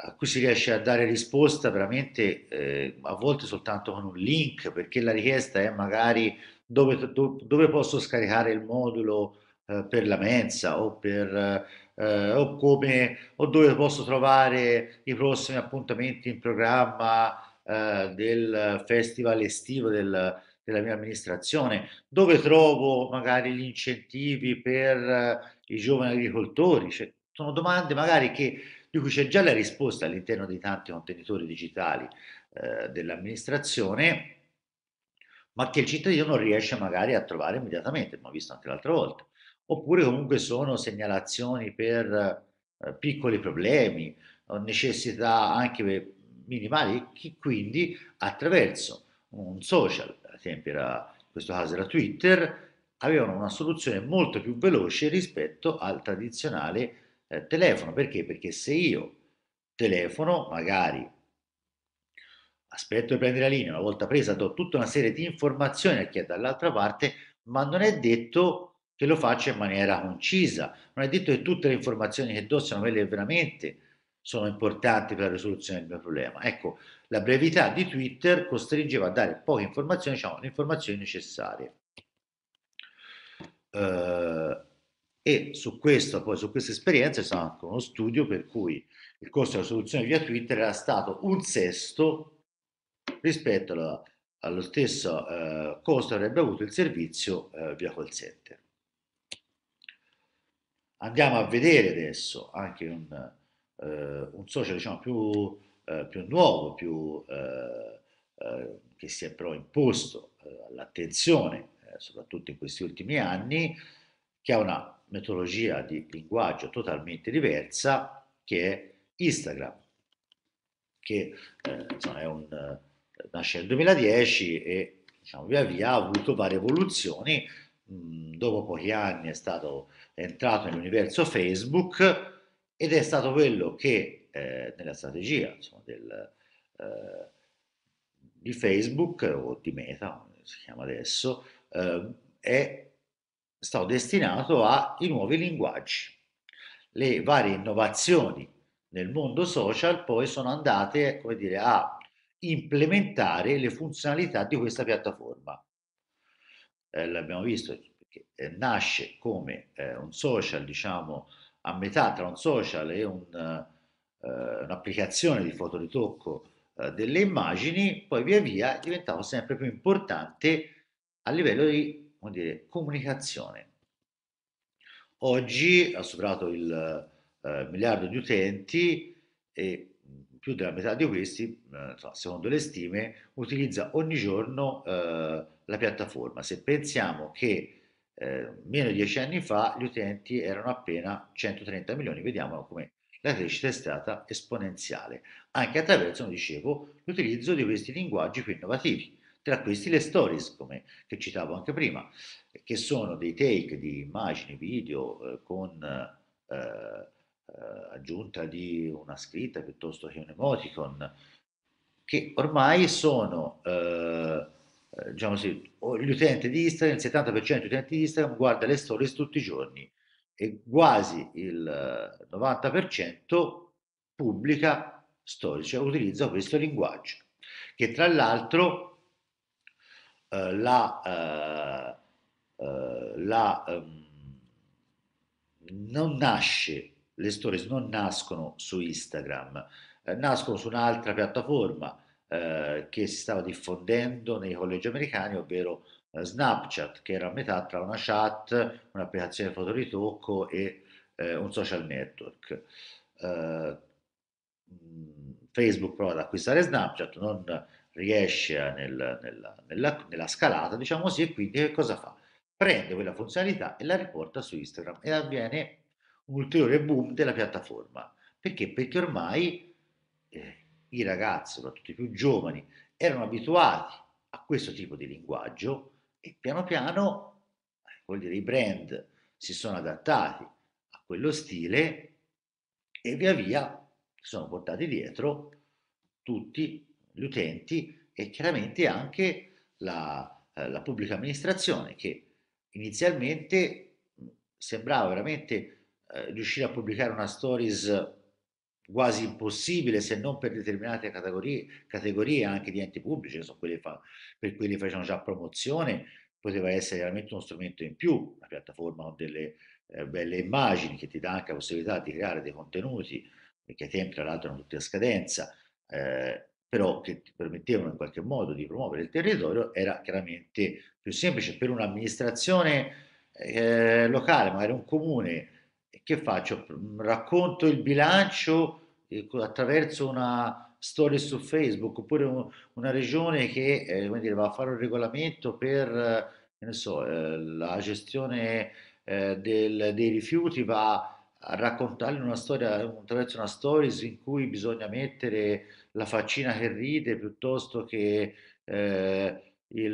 a cui si riesce a dare risposta veramente eh, a volte soltanto con un link, perché la richiesta è magari dove, do, dove posso scaricare il modulo eh, per la mensa o, per, eh, o, come, o dove posso trovare i prossimi appuntamenti in programma eh, del festival estivo del, della mia amministrazione, dove trovo magari gli incentivi per eh, i giovani agricoltori. Cioè, sono domande magari che di cui c'è già la risposta all'interno di tanti contenitori digitali eh, dell'amministrazione, ma che il cittadino non riesce magari a trovare immediatamente, abbiamo visto anche l'altra volta. Oppure comunque sono segnalazioni per eh, piccoli problemi, necessità anche minimali, che quindi attraverso un social, ad esempio era, in questo caso era Twitter, avevano una soluzione molto più veloce rispetto al tradizionale eh, telefono. Perché? Perché se io telefono, magari aspetto di prendere la linea, una volta presa do tutta una serie di informazioni a chi è dall'altra parte, ma non è detto che lo faccia in maniera concisa, non è detto che tutte le informazioni che do siano quelle veramente sono importanti per la risoluzione del mio problema. Ecco, la brevità di Twitter costringeva a dare poche informazioni, diciamo, le informazioni necessarie. Uh, e su questo, poi su questa esperienza, c'è anche uno studio per cui il costo della soluzione via Twitter era stato un sesto rispetto alla, allo stesso eh, costo avrebbe avuto il servizio eh, via call center. Andiamo a vedere adesso anche un, eh, un socio diciamo, più, eh, più nuovo, più, eh, eh, che si è però imposto all'attenzione, soprattutto in questi ultimi anni, che ha una metodologia di linguaggio totalmente diversa che è Instagram, che eh, insomma, un, eh, nasce nel 2010 e diciamo, via via ha avuto varie evoluzioni. Mm, dopo pochi anni è, stato, è entrato nell'universo Facebook ed è stato quello che eh, nella strategia insomma, del, eh, di Facebook o di Meta, si chiama adesso, eh, è stato destinato ai nuovi linguaggi. Le varie innovazioni nel mondo social poi sono andate come dire, a implementare le funzionalità di questa piattaforma. Eh, l'abbiamo visto, che eh, nasce come eh, un social, diciamo a metà tra un social e un, eh, un'applicazione di fotoritocco eh, delle immagini, poi via via diventava sempre più importante a livello di come dire, comunicazione. Oggi ha superato il eh, miliardo di utenti e mm, più della metà di questi, eh, secondo le stime, utilizza ogni giorno eh, la piattaforma. Se pensiamo che eh, meno di dieci anni fa gli utenti erano appena 130 milioni, vediamo come la crescita è stata esponenziale, anche attraverso, come dicevo, l'utilizzo di questi linguaggi più innovativi tra questi le stories, come che citavo anche prima, che sono dei take di immagini, video eh, con eh, eh, aggiunta di una scritta piuttosto che un emoticon, che ormai sono, eh, eh, diciamo così, gli utenti di Instagram, il 70% degli utenti di Instagram guarda le stories tutti i giorni e quasi il 90% eh, pubblica stories, cioè utilizza questo linguaggio, che tra l'altro eh, la, eh, eh la, um, non nasce, le stories non nascono su Instagram, eh, nascono su un'altra piattaforma eh, che si stava diffondendo nei collegi americani, ovvero Snapchat, che era a metà tra una chat, un'applicazione fotoritocco e un social network. Mm, Facebook prova ad acquistare Snapchat, non riesce nel, nella, nella, nella, scalata, diciamo così, e quindi che cosa fa? Prende quella funzionalità e la riporta su Instagram e avviene un ulteriore boom della piattaforma. Perché? Perché ormai eh, i ragazzi, soprattutto i più giovani, erano abituati a questo tipo di linguaggio e piano piano, eh, vuol dire, i brand si sono adattati a quello stile e via via sono portati dietro tutti gli utenti e chiaramente anche la, eh, la pubblica amministrazione che inizialmente mm, sembrava veramente eh, riuscire a pubblicare una stories quasi impossibile se non per determinate categorie, categorie anche di enti pubblici, che fa, per quelli che facevano già promozione, poteva essere veramente uno strumento in più, una piattaforma con delle eh, belle immagini che ti dà anche la possibilità di creare dei contenuti, perché i tempi tra l'altro erano tutti a scadenza, eh, però che ti permettevano in qualche modo di promuovere il territorio, era chiaramente più semplice per un'amministrazione eh, locale, magari un comune, che faccio? Mm, racconto il bilancio eh, attraverso una storia su Facebook, oppure un, una regione che eh, dire, va a fare un regolamento per so, eh, la gestione eh, del, dei rifiuti, va a raccontargli una storia attraverso una stories in cui bisogna mettere la faccina che ride piuttosto che eh, il,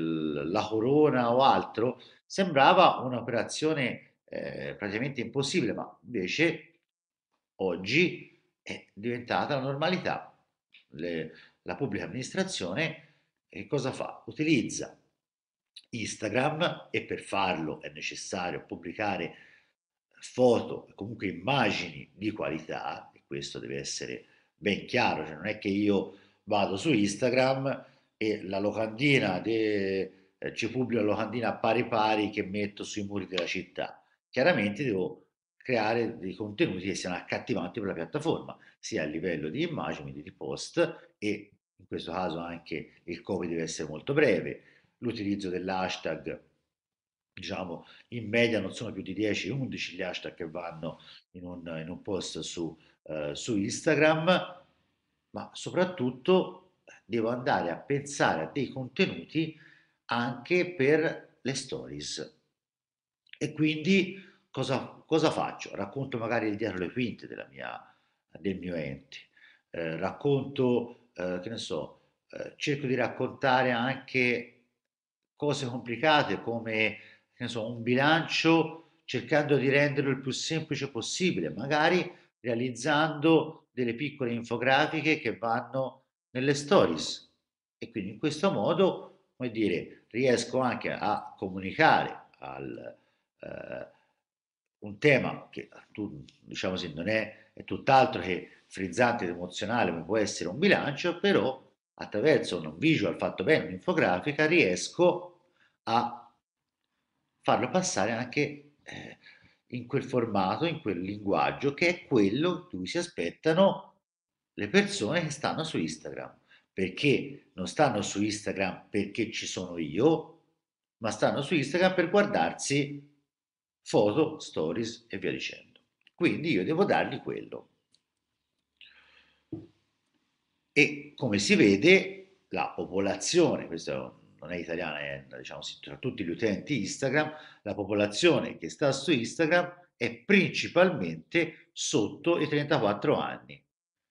il, la corona o altro, sembrava un'operazione eh, praticamente impossibile, ma invece oggi è diventata la normalità. Le, la pubblica amministrazione che cosa fa? Utilizza Instagram e per farlo è necessario pubblicare foto, comunque immagini di qualità, e questo deve essere ben chiaro, cioè non è che io vado su Instagram e la locandina de, eh, ci pubblico la locandina pari pari che metto sui muri della città. Chiaramente devo creare dei contenuti che siano accattivanti per la piattaforma, sia a livello di immagini, di post e in questo caso anche il copy deve essere molto breve, l'utilizzo dell'hashtag, diciamo in media non sono più di 10-11 gli hashtag che vanno in un, in un post su, eh, su Instagram, ma soprattutto eh, devo andare a pensare a dei contenuti anche per le stories. E quindi cosa, cosa faccio? Racconto magari il dietro le quinte della mia, del mio ente, eh, racconto, eh, che ne so, eh, cerco di raccontare anche cose complicate come, che ne so, un bilancio cercando di renderlo il più semplice possibile, magari realizzando delle piccole infografiche che vanno nelle stories e quindi in questo modo, come dire, riesco anche a comunicare al, eh, un tema che diciamo così, non è, è tutt'altro che frizzante ed emozionale, ma può essere un bilancio, però attraverso un visual fatto bene, un'infografica, riesco a farlo passare anche eh, in quel formato, in quel linguaggio che è quello di cui si aspettano le persone che stanno su Instagram. Perché non stanno su Instagram perché ci sono io, ma stanno su Instagram per guardarsi foto, stories e via dicendo. Quindi io devo dargli quello. E come si vede, la popolazione, questo è un non è italiana, è, diciamo, tra tutti gli utenti Instagram, la popolazione che sta su Instagram è principalmente sotto i 34 anni,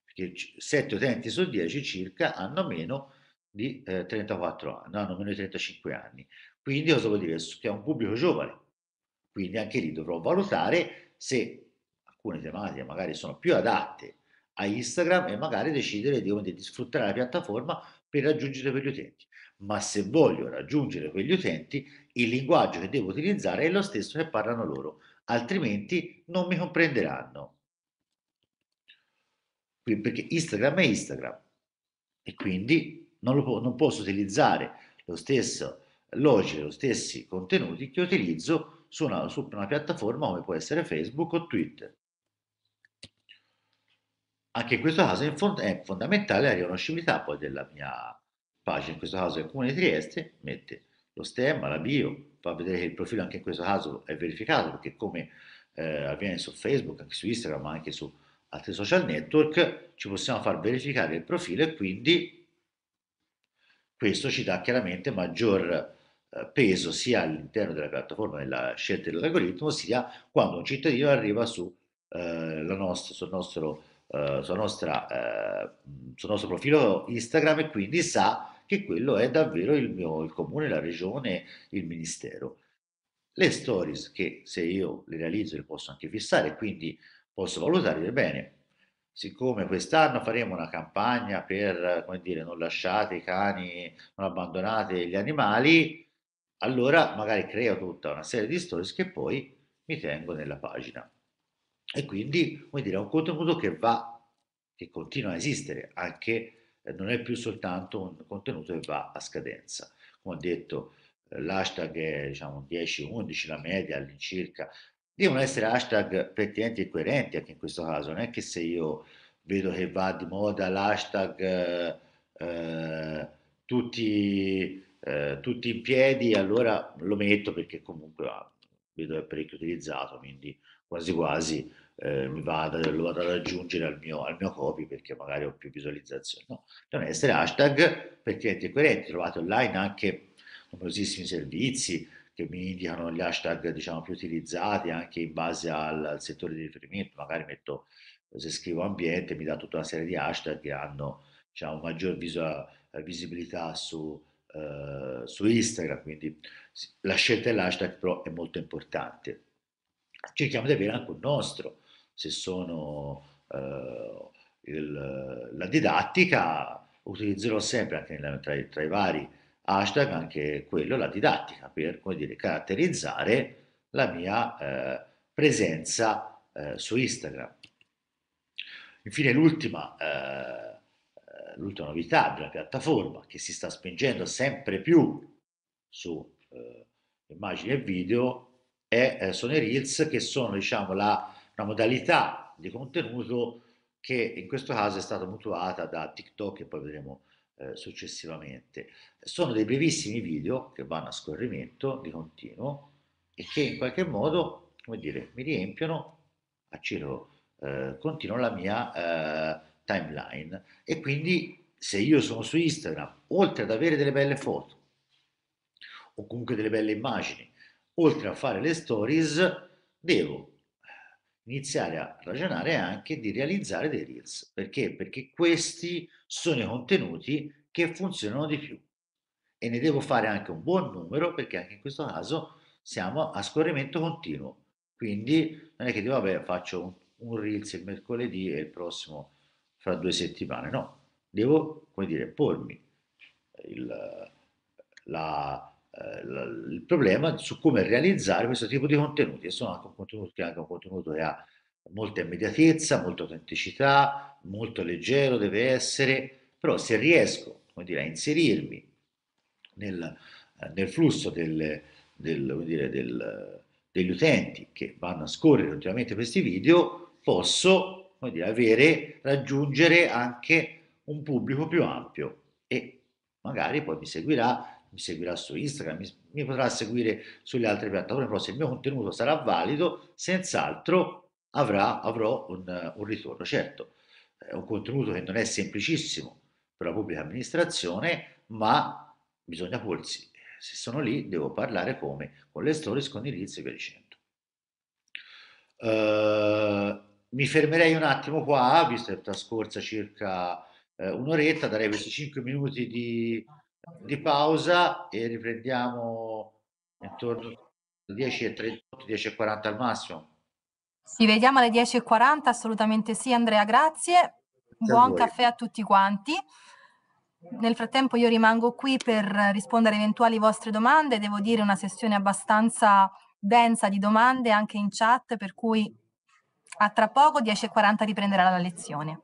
perché 7 utenti su 10 circa hanno meno di eh, 34 anni, hanno meno di 35 anni. Quindi cosa vuol dire? Che è un pubblico giovane. Quindi anche lì dovrò valutare se alcune tematiche magari sono più adatte a Instagram e magari decidere di, di sfruttare la piattaforma per raggiungere quegli utenti. Ma se voglio raggiungere quegli utenti, il linguaggio che devo utilizzare è lo stesso che parlano loro, altrimenti non mi comprenderanno. Perché Instagram è Instagram e quindi non, lo, non posso utilizzare lo stesso logica, lo stessi contenuti che utilizzo su una, su una piattaforma come può essere Facebook o Twitter anche in questo caso è fondamentale la riconoscibilità poi della mia pagina, in questo caso il Comune di Trieste mette lo stemma, la bio, fa vedere che il profilo anche in questo caso è verificato perché come eh, avviene su Facebook, anche su Instagram, ma anche su altri social network, ci possiamo far verificare il profilo e quindi questo ci dà chiaramente maggior eh, peso sia all'interno della piattaforma della scelta dell'algoritmo sia quando un cittadino arriva su, eh, nostra, sul nostro eh, sul eh, nostro profilo Instagram e quindi sa che quello è davvero il mio il comune, la regione, il ministero. Le stories che se io le realizzo le posso anche fissare, quindi posso valutare bene. Siccome quest'anno faremo una campagna per, come dire, non lasciate i cani, non abbandonate gli animali, allora magari creo tutta una serie di stories che poi mi tengo nella pagina. E quindi, come dire, è un contenuto che va, che continua a esistere, anche eh, non è più soltanto un contenuto che va a scadenza. Come ho detto, eh, l'hashtag è diciamo 10-11, la media all'incirca. Devono essere hashtag pertinenti e coerenti anche in questo caso, non è che se io vedo che va di moda l'hashtag eh, tutti, eh, tutti in piedi, allora lo metto perché comunque ah, vedo che è parecchio utilizzato, quindi quasi quasi eh, mi vado, lo vado ad aggiungere al mio, al mio, copy perché magari ho più visualizzazioni. No, devono essere hashtag per clienti e coerenti, trovate online anche numerosissimi servizi che mi indicano gli hashtag diciamo, più utilizzati anche in base al, al settore di riferimento, magari metto, se scrivo ambiente mi dà tutta una serie di hashtag che hanno diciamo, maggior visual, eh, visibilità su, eh, su Instagram, quindi la scelta dell'hashtag però è molto importante cerchiamo di avere anche un nostro, se sono eh, il, la didattica, utilizzerò sempre anche nella, tra, tra, i vari hashtag anche quello, la didattica, per come dire, caratterizzare la mia eh, presenza eh, su Instagram. Infine l'ultima, eh, l'ultima novità della piattaforma che si sta spingendo sempre più su eh, immagini e video e eh, sono i Reels che sono diciamo, la, una modalità di contenuto che in questo caso è stata mutuata da TikTok e poi vedremo eh, successivamente. Sono dei brevissimi video che vanno a scorrimento di continuo e che in qualche modo come dire, mi riempiono a giro eh, continuo la mia eh, timeline e quindi se io sono su Instagram, oltre ad avere delle belle foto o comunque delle belle immagini, oltre a fare le stories, devo iniziare a ragionare anche di realizzare dei reels. Perché? Perché questi sono i contenuti che funzionano di più. E ne devo fare anche un buon numero, perché anche in questo caso siamo a scorrimento continuo. Quindi non è che vabbè, faccio un, un reels il mercoledì e il prossimo fra due settimane. No, devo, come dire, pormi il, la, eh, il problema su come realizzare questo tipo di contenuti e sono anche un contenuto che, anche un contenuto che ha molta immediatezza, molta autenticità, molto leggero deve essere, però se riesco dire, a inserirmi nel, eh, nel flusso del, del, dire, del, degli utenti che vanno a scorrere ultimamente questi video, posso dire, avere, raggiungere anche un pubblico più ampio e magari poi mi seguirà mi seguirà su Instagram, mi, mi potrà seguire sulle altre piattaforme, però se il mio contenuto sarà valido, senz'altro avrà, avrò un, un ritorno. Certo, è un contenuto che non è semplicissimo per la pubblica amministrazione, ma bisogna porsi. Se sono lì devo parlare come? Con le stories, con i leads e via dicendo. Uh, mi fermerei un attimo qua, visto che è trascorsa circa uh, un'oretta, darei questi 5 minuti di, di pausa e riprendiamo intorno alle 10.38, 10.40 al massimo. Ci vediamo alle 10.40, assolutamente sì Andrea, grazie. Buon voi. caffè a tutti quanti. Nel frattempo io rimango qui per rispondere a eventuali vostre domande, devo dire una sessione abbastanza densa di domande anche in chat, per cui a tra poco 10.40 riprenderà la lezione.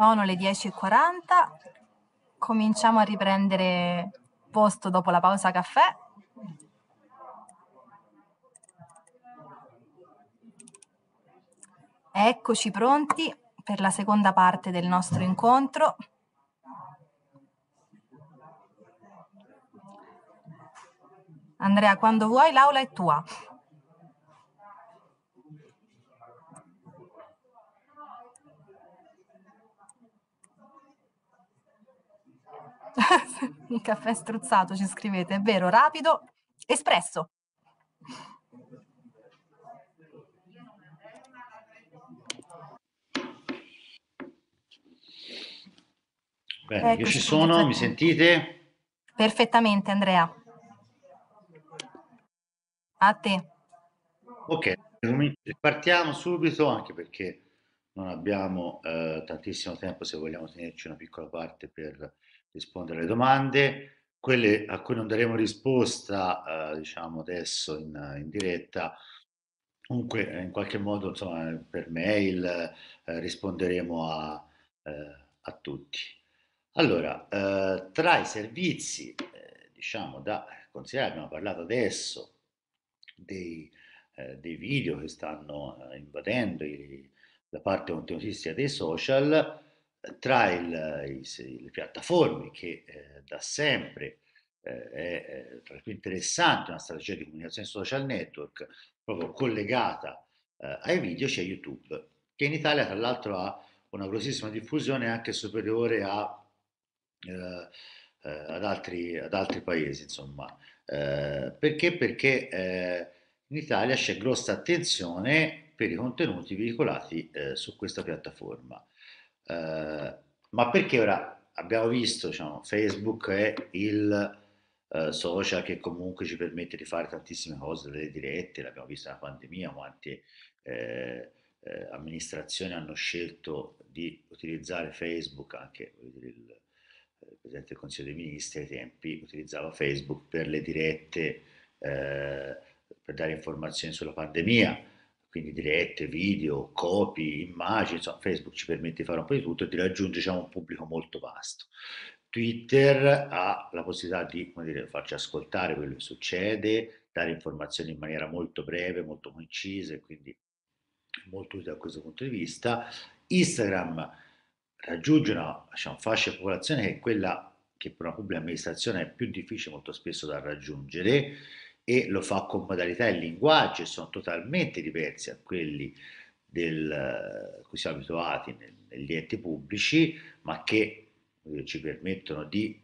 Sono le 10.40, cominciamo a riprendere posto dopo la pausa caffè. Eccoci pronti per la seconda parte del nostro incontro. Andrea, quando vuoi l'aula è tua. Un caffè struzzato, ci scrivete, è vero, rapido, espresso. Bene, ecco, io ci sono, mi sentite? Perfettamente, Andrea. A te. Ok, partiamo subito anche perché non abbiamo eh, tantissimo tempo se vogliamo tenerci una piccola parte per rispondere alle domande, quelle a cui non daremo risposta, eh, diciamo adesso in, in, diretta, comunque eh, in qualche modo insomma, per mail eh, risponderemo a, eh, a, tutti. Allora, eh, tra i servizi, eh, diciamo, da considerare, abbiamo parlato adesso dei, dei video che stanno invadendo i, la parte contenutistica dei social, tra il, i, le piattaforme che eh, da sempre eh, è eh, tra le più interessanti una strategia di comunicazione social network proprio collegata eh, ai video c'è YouTube che in Italia tra l'altro ha una grossissima diffusione anche superiore a, eh, eh, ad, altri, ad, altri, paesi insomma perché? perché in Italia c'è grossa attenzione per i contenuti veicolati su questa piattaforma eh, ma perché ora abbiamo visto, diciamo, Facebook è il eh, social che comunque ci permette di fare tantissime cose, delle dirette, l'abbiamo visto nella pandemia, quante eh, eh, amministrazioni hanno scelto di utilizzare Facebook, anche dire, il, il, eh, Presidente del Consiglio dei Ministri ai tempi utilizzava Facebook per le dirette, per dare informazioni sulla pandemia quindi dirette, video, copy, immagini, insomma Facebook ci permette di fare un po' di tutto e di raggiungere diciamo, un pubblico molto vasto. Twitter ha la possibilità di dire, farci ascoltare quello che succede, dare informazioni in maniera molto breve, molto concisa e quindi molto utile da questo punto di vista. Instagram raggiunge una diciamo, fascia di popolazione che è quella che per una pubblica amministrazione è più difficile molto spesso da raggiungere, e lo fa con modalità e linguaggio che sono totalmente diversi a quelli del, eh, a cui siamo abituati negli enti pubblici, ma che eh, ci permettono di,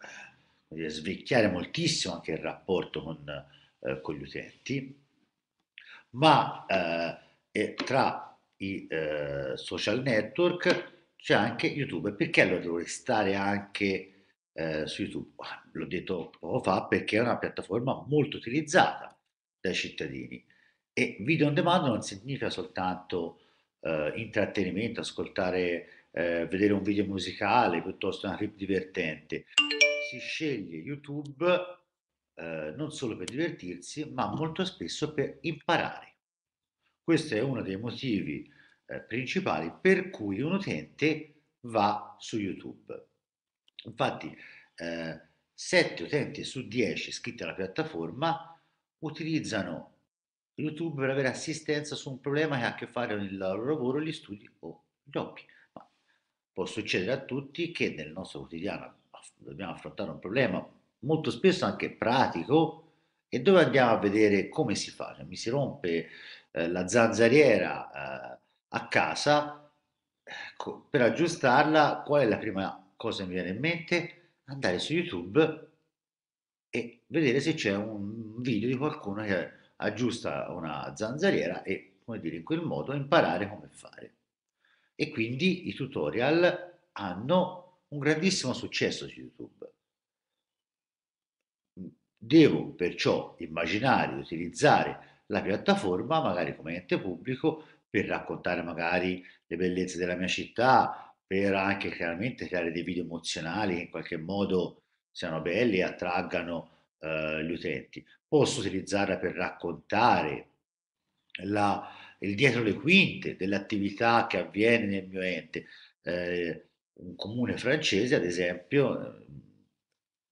eh, di svecchiare moltissimo anche il rapporto con, eh, con gli utenti, ma eh, tra i eh, social network c'è anche YouTube, perché allora dovrei stare anche eh, su YouTube. Ah, l'ho detto poco fa perché è una piattaforma molto utilizzata dai cittadini e video on demand non significa soltanto eh, intrattenimento, ascoltare, eh, vedere un video musicale piuttosto una clip divertente. Si sceglie YouTube eh, non solo per divertirsi, ma molto spesso per imparare. Questo è uno dei motivi eh, principali per cui un utente va su YouTube Infatti, eh, 7 utenti su 10 iscritti alla piattaforma utilizzano YouTube per avere assistenza su un problema che ha a che fare con il loro lavoro, gli studi o gli hobby. Ma può succedere a tutti che nel nostro quotidiano dobbiamo affrontare un problema molto spesso anche pratico e dove andiamo a vedere come si fa. Cioè, mi si rompe eh, la zanzariera eh, a casa, ecco, per aggiustarla qual è la prima cosa mi viene in mente? Andare su YouTube e vedere se c'è un video di qualcuno che aggiusta una zanzariera e, come dire, in quel modo imparare come fare. E quindi i tutorial hanno un grandissimo successo su YouTube. Devo perciò immaginare di utilizzare la piattaforma magari come ente pubblico per raccontare magari le bellezze della mia città per anche chiaramente creare dei video emozionali che in qualche modo siano belli e attraggano eh, gli utenti. Posso utilizzarla per raccontare la, il dietro le quinte dell'attività che avviene nel mio ente. Eh, un comune francese, ad esempio, eh,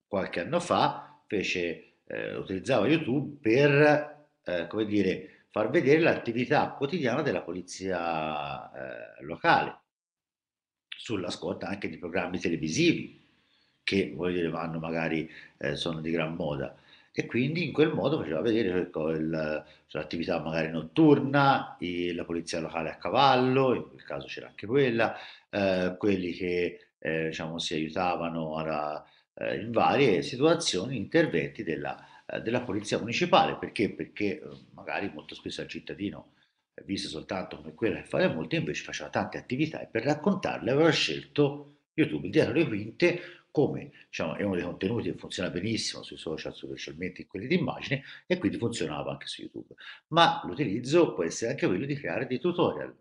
qualche anno fa fece, eh, utilizzava YouTube per, eh, come dire, far vedere l'attività quotidiana della polizia eh, locale sulla scorta anche di programmi televisivi che voglio dire, vanno magari eh, sono di gran moda e quindi in quel modo faceva vedere ecco, l'attività magari notturna, il, la polizia locale a cavallo, in quel caso c'era anche quella, eh, quelli che eh, diciamo, si aiutavano alla, eh, in varie situazioni, interventi della, eh, della polizia municipale, perché? perché eh, magari molto spesso il cittadino viste soltanto come quella che faceva molti, invece faceva tante attività e per raccontarle aveva scelto YouTube il dietro le quinte come diciamo, è uno dei contenuti che funziona benissimo sui social, specialmente in quelli di immagine, e quindi funzionava anche su YouTube. Ma l'utilizzo può essere anche quello di creare dei tutorial.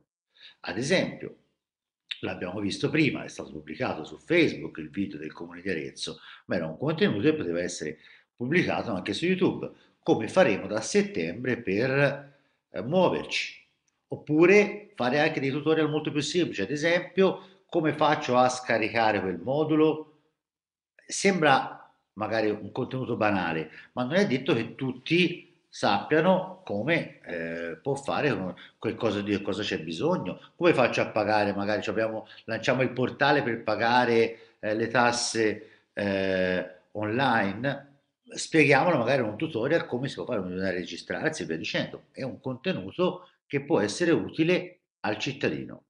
Ad esempio, l'abbiamo visto prima, è stato pubblicato su Facebook il video del Comune di Arezzo, ma era un contenuto che poteva essere pubblicato anche su YouTube, come faremo da settembre per eh, muoverci oppure fare anche dei tutorial molto più semplici, ad esempio come faccio a scaricare quel modulo, sembra magari un contenuto banale, ma non è detto che tutti sappiano come eh, può fare qualcosa cosa di cosa c'è bisogno, come faccio a pagare, magari abbiamo, lanciamo il portale per pagare eh, le tasse eh, online, spieghiamolo magari in un tutorial come si può fare, bisogna registrarsi e via dicendo, è un contenuto che può essere utile al cittadino.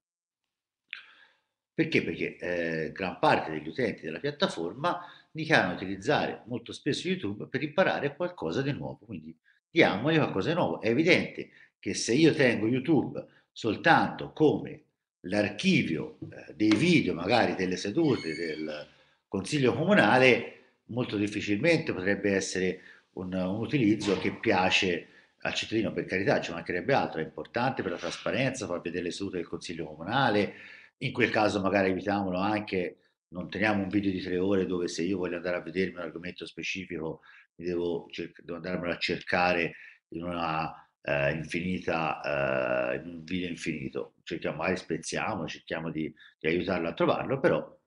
Perché? Perché eh, gran parte degli utenti della piattaforma dichiarano utilizzare molto spesso YouTube per imparare qualcosa di nuovo, quindi diamogli qualcosa di nuovo. È evidente che se io tengo YouTube soltanto come l'archivio eh, dei video, magari delle sedute del Consiglio Comunale, molto difficilmente potrebbe essere un, un utilizzo che piace al cittadino, per carità, ci mancherebbe altro, è importante per la trasparenza, far vedere le sedute del Consiglio Comunale, in quel caso magari evitiamolo anche, non teniamo un video di tre ore dove se io voglio andare a vedermi un argomento specifico devo, devo andarmelo a cercare in una eh, infinita, eh, in un video infinito, cerchiamo, magari spezziamo, cerchiamo di, di aiutarlo a trovarlo, però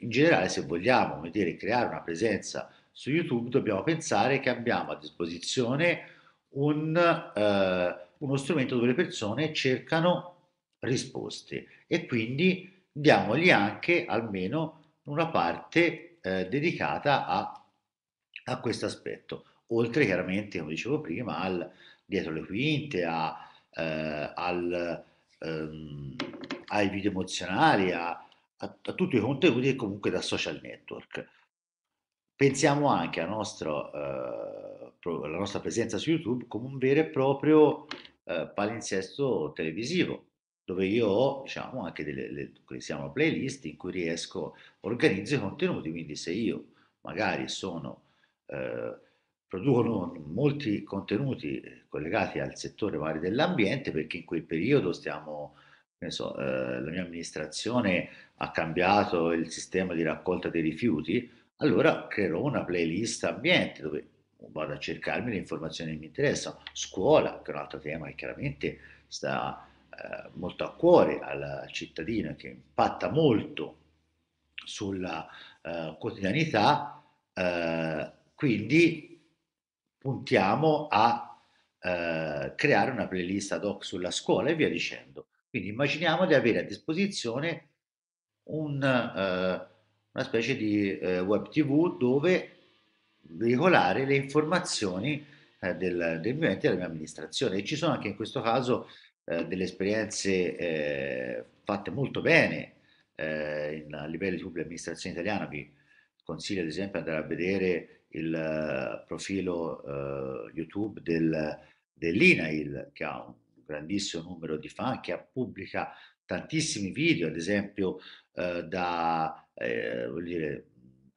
in generale se vogliamo vedere, creare una presenza su YouTube dobbiamo pensare che abbiamo a disposizione un, eh, uno strumento dove le persone cercano risposte e quindi diamogli anche almeno una parte eh, dedicata a, a questo aspetto, oltre chiaramente, come dicevo prima, al dietro le quinte, a, eh, al, ehm, ai video emozionali, a, a, a tutti i contenuti che comunque da social network pensiamo anche nostro, alla eh, nostra presenza su YouTube come un vero e proprio eh, palinsesto televisivo dove io ho diciamo, anche delle, le, diciamo, playlist in cui riesco, organizzo i contenuti, quindi se io magari sono, eh, producono molti contenuti eh, collegati al settore magari dell'ambiente, perché in quel periodo stiamo, so, eh, la mia amministrazione ha cambiato il sistema di raccolta dei rifiuti, allora creerò una playlist ambiente dove vado a cercarmi le informazioni che mi interessano. Scuola, che è un altro tema che chiaramente sta eh, molto a cuore al cittadino e che impatta molto sulla eh, quotidianità, eh, quindi puntiamo a eh, creare una playlist ad hoc sulla scuola e via dicendo. Quindi immaginiamo di avere a disposizione un eh, una specie di eh, web tv dove veicolare le informazioni eh, del, del mio ente e della mia amministrazione. E ci sono anche in questo caso eh, delle esperienze eh, fatte molto bene eh, in, a livello di pubblica amministrazione italiana. Vi consiglio ad esempio di andare a vedere il profilo YouTube del, dell'INAIL che ha un grandissimo numero di fan, che pubblica tantissimi video, ad esempio eh, da eh, dire,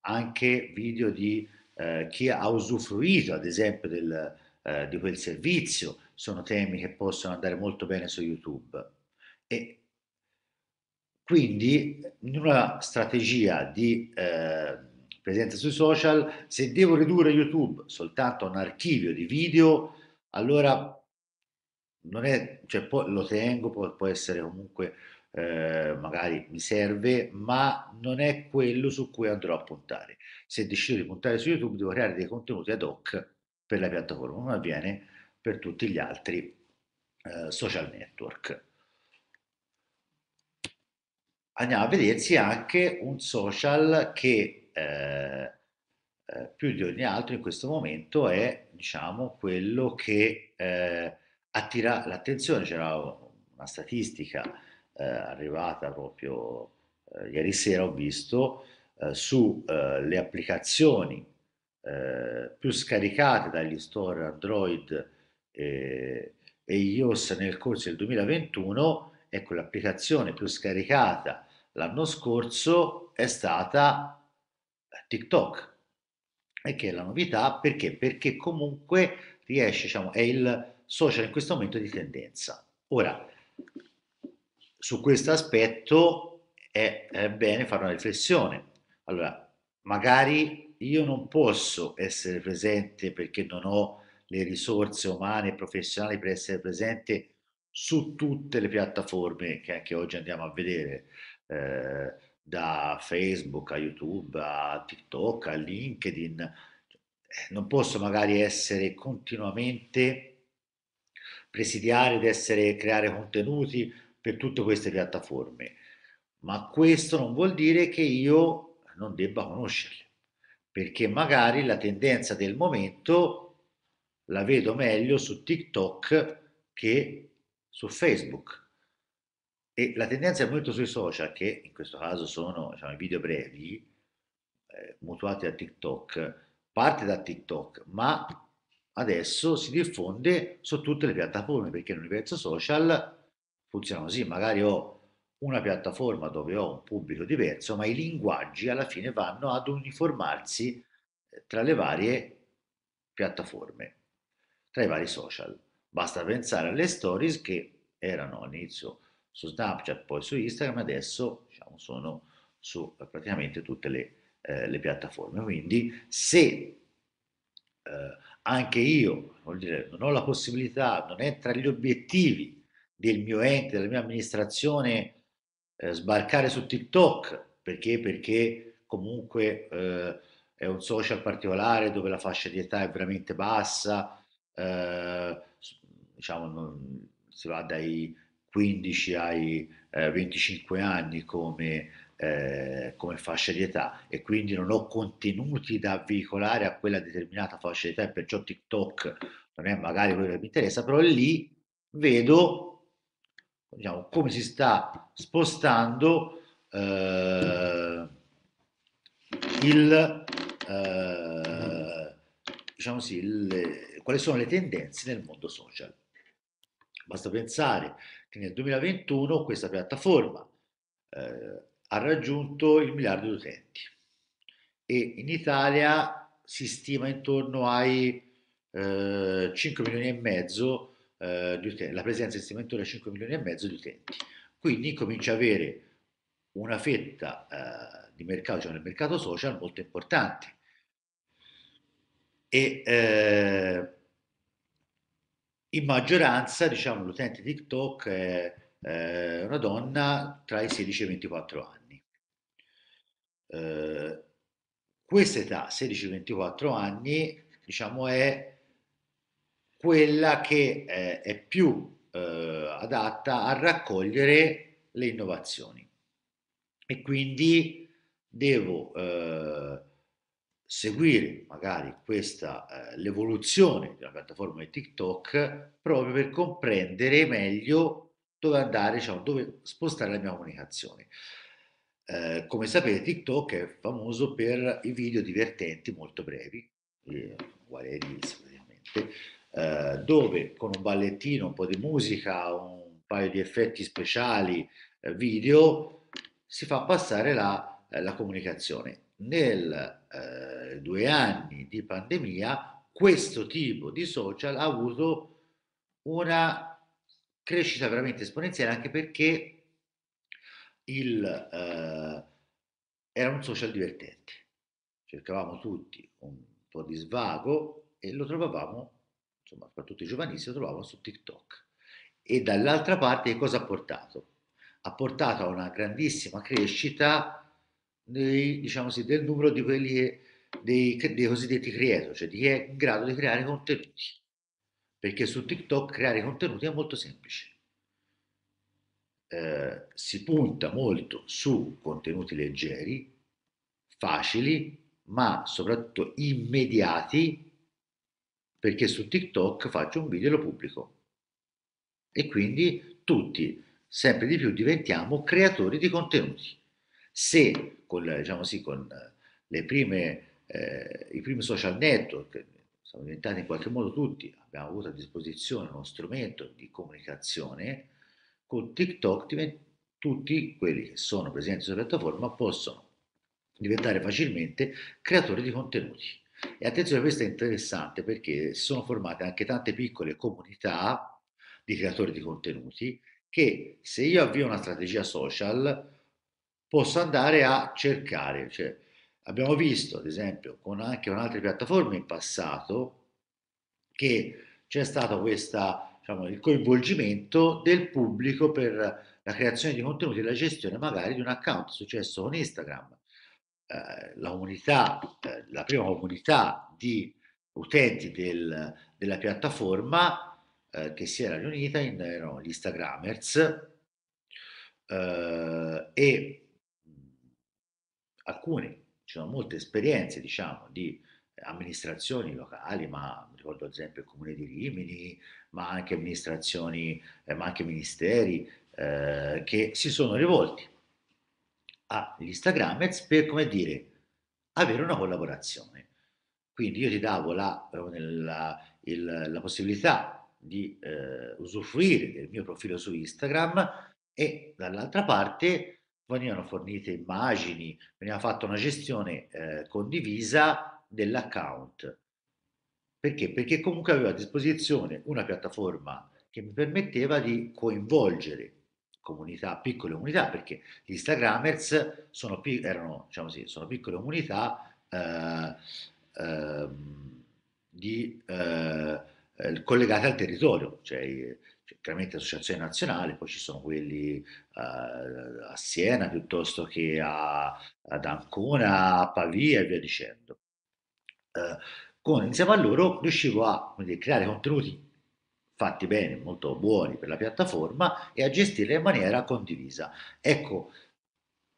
anche video di eh, chi ha usufruito ad esempio del, eh, di quel servizio, sono temi che possono andare molto bene su YouTube. E quindi in una strategia di eh, presenza sui social, se devo ridurre YouTube soltanto a un archivio di video, allora non è, cioè, può, lo tengo, può, può essere comunque eh, magari mi serve, ma non è quello su cui andrò a puntare. Se decido di puntare su YouTube devo creare dei contenuti ad hoc per la piattaforma, come avviene per tutti gli altri eh, social network. Andiamo a vedersi anche un social che eh, eh più di ogni altro in questo momento è diciamo quello che eh, attira l'attenzione. C'era una statistica eh, arrivata proprio eh, ieri sera, ho visto eh, sulle eh, applicazioni eh, più scaricate dagli store Android e, e iOS nel corso del 2021, ecco l'applicazione più scaricata l'anno scorso è stata TikTok. E che è la novità perché? Perché comunque riesce, diciamo, è il social in questo momento di tendenza. Ora, su questo aspetto è, è bene fare una riflessione. Allora, magari io non posso essere presente perché non ho le risorse umane e professionali per essere presente su tutte le piattaforme che anche oggi andiamo a vedere, eh, da Facebook a YouTube a TikTok a LinkedIn. Cioè, non posso magari essere continuamente presidiare ed essere creare contenuti per tutte queste piattaforme, ma questo non vuol dire che io non debba conoscerle, perché magari la tendenza del momento la vedo meglio su TikTok che su Facebook. E la tendenza del momento sui social, che in questo caso sono diciamo, i video brevi, eh, mutuati da TikTok, parte da TikTok, ma adesso si diffonde su tutte le piattaforme, perché l'universo social funziona così, magari ho una piattaforma dove ho un pubblico diverso, ma i linguaggi alla fine vanno ad uniformarsi eh, tra le varie piattaforme, tra i vari social. Basta pensare alle stories che erano all'inizio su Snapchat, poi su Instagram, adesso diciamo, sono su eh, praticamente tutte le, eh, le piattaforme. Quindi se eh, anche io dire, non ho la possibilità, non è tra gli obiettivi del mio ente, della mia amministrazione eh, sbarcare su TikTok perché, perché comunque eh, è un social particolare dove la fascia di età è veramente bassa, eh, diciamo non, si va dai 15 ai 25 eh, anni come, eh, come fascia di età e quindi non ho contenuti da veicolare a quella determinata fascia di età e perciò TikTok non è magari quello che mi interessa, però lì vedo diciamo, come si sta spostando eh, il, eh, diciamo sì, il, quali sono le tendenze nel mondo social. Basta pensare che nel 2021 questa piattaforma eh, ha raggiunto il miliardo di utenti e in Italia si stima intorno ai 5 eh, milioni e mezzo eh, di utenti, la presenza in segmentore a 5 milioni e mezzo di utenti. Quindi comincia ad avere una fetta eh, di mercato, cioè nel mercato social, molto importante. E eh, in maggioranza, diciamo, l'utente TikTok è eh, una donna tra i 16 e i 24 anni. Eh, questa età, 16-24 anni, diciamo, è quella che eh, è più eh, adatta a raccogliere le innovazioni. E quindi devo eh, seguire magari questa eh, l'evoluzione della piattaforma di TikTok proprio per comprendere meglio dove andare, cioè dove spostare la mia comunicazione. Eh, come sapete TikTok è famoso per i video divertenti molto brevi, eh, uguali a reels praticamente, eh, dove con un ballettino, un po' di musica, un paio di effetti speciali, eh, video, si fa passare la, eh, la comunicazione. Nel eh, due anni di pandemia questo tipo di social ha avuto una crescita veramente esponenziale anche perché il, eh, era un social divertente. Cercavamo tutti un po' di svago e lo trovavamo insomma, soprattutto i giovanissimi, trovavano su TikTok. E dall'altra parte che cosa ha portato? Ha portato a una grandissima crescita dei, diciamo così, del numero di quelli, dei, dei cosiddetti creator, cioè di chi è in grado di creare contenuti. Perché su TikTok creare contenuti è molto semplice. Eh, si punta molto su contenuti leggeri, facili, ma soprattutto immediati perché su TikTok faccio un video e lo pubblico. E quindi tutti, sempre di più, diventiamo creatori di contenuti. Se con, diciamo sì, con eh, prime, eh, i primi social network, siamo diventati in qualche modo tutti, abbiamo avuto a disposizione uno strumento di comunicazione, con TikTok tutti quelli che sono presenti sulla piattaforma possono diventare facilmente creatori di contenuti. E attenzione, questo è interessante perché sono formate anche tante piccole comunità di creatori di contenuti che se io avvio una strategia social posso andare a cercare. Cioè, abbiamo visto, ad esempio, con anche con altre piattaforme in passato che c'è stato questa, diciamo, il coinvolgimento del pubblico per la creazione di contenuti e la gestione magari di un account, è successo con Instagram eh, la comunità, eh, la prima comunità di utenti del, della piattaforma eh, che si era riunita in, erano gli Instagrammers e mm, alcune, ci sono molte esperienze diciamo di amministrazioni locali, ma ricordo ad esempio il comune di Rimini, ma anche amministrazioni, eh, ma anche ministeri eh, che si sono rivolti agli Instagrammers per, come dire, avere una collaborazione. Quindi io ti davo la, eh, la, il, la possibilità di eh, usufruire del mio profilo su Instagram e dall'altra parte venivano fornite immagini, veniva fatta una gestione eh, condivisa dell'account. Perché? Perché comunque avevo a disposizione una piattaforma che mi permetteva di coinvolgere comunità, piccole comunità, perché gli Instagrammers sono, erano, diciamo così, sono piccole comunità eh, ehm, eh, di, eh, collegate al territorio, cioè, cioè, chiaramente associazioni nazionale, poi ci sono quelli eh, a Siena piuttosto che a, ad Ancona, a Pavia e via dicendo. Eh, con, insieme a loro riuscivo a dire, creare contenuti fatti bene, molto buoni per la piattaforma e a gestirle in maniera condivisa. Ecco,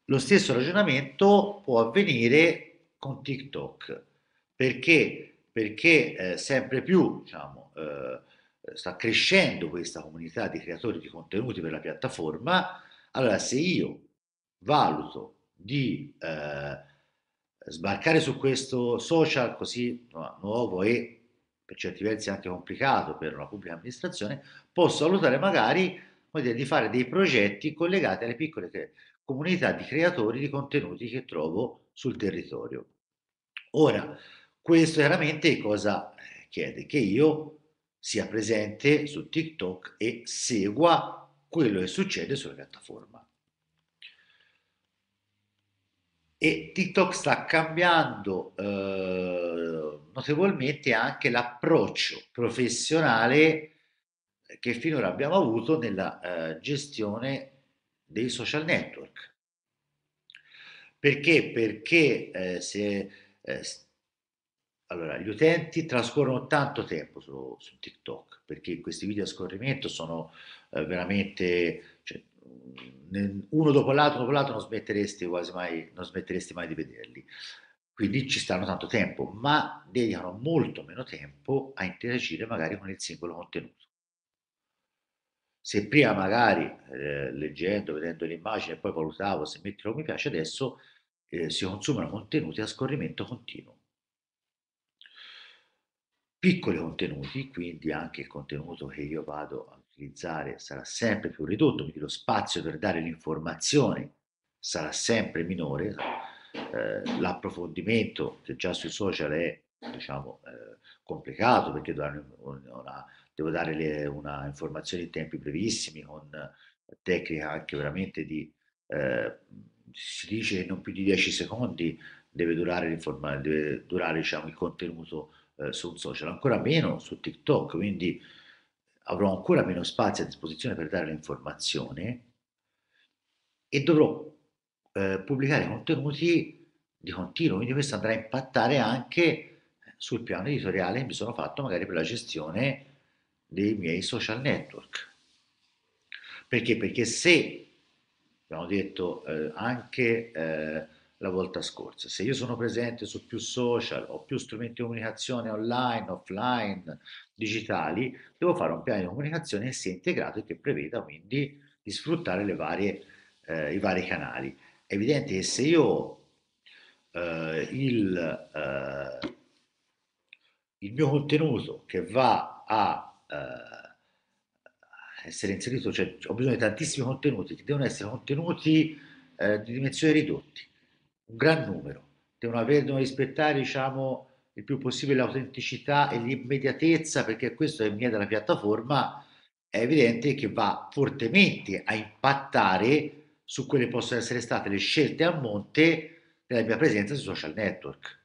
lo stesso ragionamento può avvenire con TikTok, perché, perché eh, sempre più diciamo, eh, sta crescendo questa comunità di creatori di contenuti per la piattaforma, allora se io valuto di eh, sbarcare su questo social così no, nuovo e per certi versi anche complicato per una pubblica amministrazione, posso valutare magari dire, di fare dei progetti collegati alle piccole comunità di creatori di contenuti che trovo sul territorio. Ora, questo chiaramente cosa eh, chiede? Che io sia presente su TikTok e segua quello che succede sulla piattaforma. E TikTok sta cambiando eh, notevolmente anche l'approccio professionale che finora abbiamo avuto nella eh, gestione dei social network. Perché? Perché eh, se, eh, allora, gli utenti trascorrono tanto tempo su, su, TikTok, perché questi video a scorrimento sono eh, veramente... Cioè, uno dopo l'altro, dopo l'altro non smetteresti quasi mai, non smetteresti mai di vederli quindi ci stanno tanto tempo, ma dedicano molto meno tempo a interagire magari con il singolo contenuto. Se prima magari eh, leggendo, vedendo l'immagine, poi valutavo se metterlo mi piace, adesso eh, si consumano contenuti a scorrimento continuo. Piccoli contenuti, quindi anche il contenuto che io vado a utilizzare sarà sempre più ridotto, quindi lo spazio per dare l'informazione sarà sempre minore, eh, l'approfondimento che già sui social è diciamo, eh, complicato perché una, devo dare le, una informazione in tempi brevissimi con tecnica anche veramente di eh, si dice che non più di 10 secondi deve durare, deve durare diciamo, il contenuto eh, su un social, ancora meno su TikTok, quindi avrò ancora meno spazio a disposizione per dare l'informazione e dovrò eh, pubblicare contenuti di continuo, quindi questo andrà a impattare anche eh, sul piano editoriale che mi sono fatto magari per la gestione dei miei social network. Perché? Perché se, abbiamo detto eh, anche eh, la volta scorsa, se io sono presente su più social, ho più strumenti di comunicazione online, offline, digitali, devo fare un piano di comunicazione che sia integrato e che preveda quindi di sfruttare varie, eh, i vari canali. È evidente che se io eh, il, eh, il, mio contenuto che va a eh, essere inserito, cioè ho bisogno di tantissimi contenuti, che devono essere contenuti eh, di dimensioni ridotte, un gran numero, devono, avere, devono rispettare diciamo, il più possibile l'autenticità e l'immediatezza, perché questo è il mio della piattaforma, è evidente che va fortemente a impattare su quelle possono essere state le scelte a monte della mia presenza sui social network.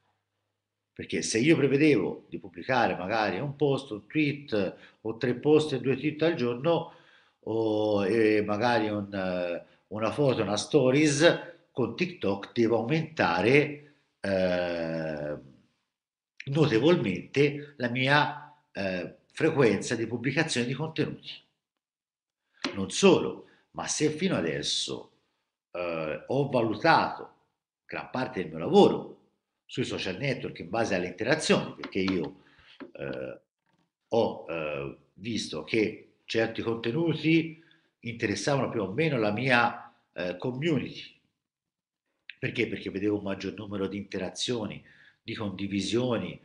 Perché se io prevedevo di pubblicare magari un post, un tweet o tre post e due tweet al giorno, o eh, magari un, una foto, una stories, con TikTok devo aumentare eh, notevolmente la mia eh, frequenza di pubblicazione di contenuti. Non solo, ma se fino adesso eh, ho valutato gran parte del mio lavoro sui social network in base alle interazioni, perché io eh, ho eh, visto che certi contenuti interessavano più o meno la mia eh, community. Perché? Perché vedevo un maggior numero di interazioni, di condivisioni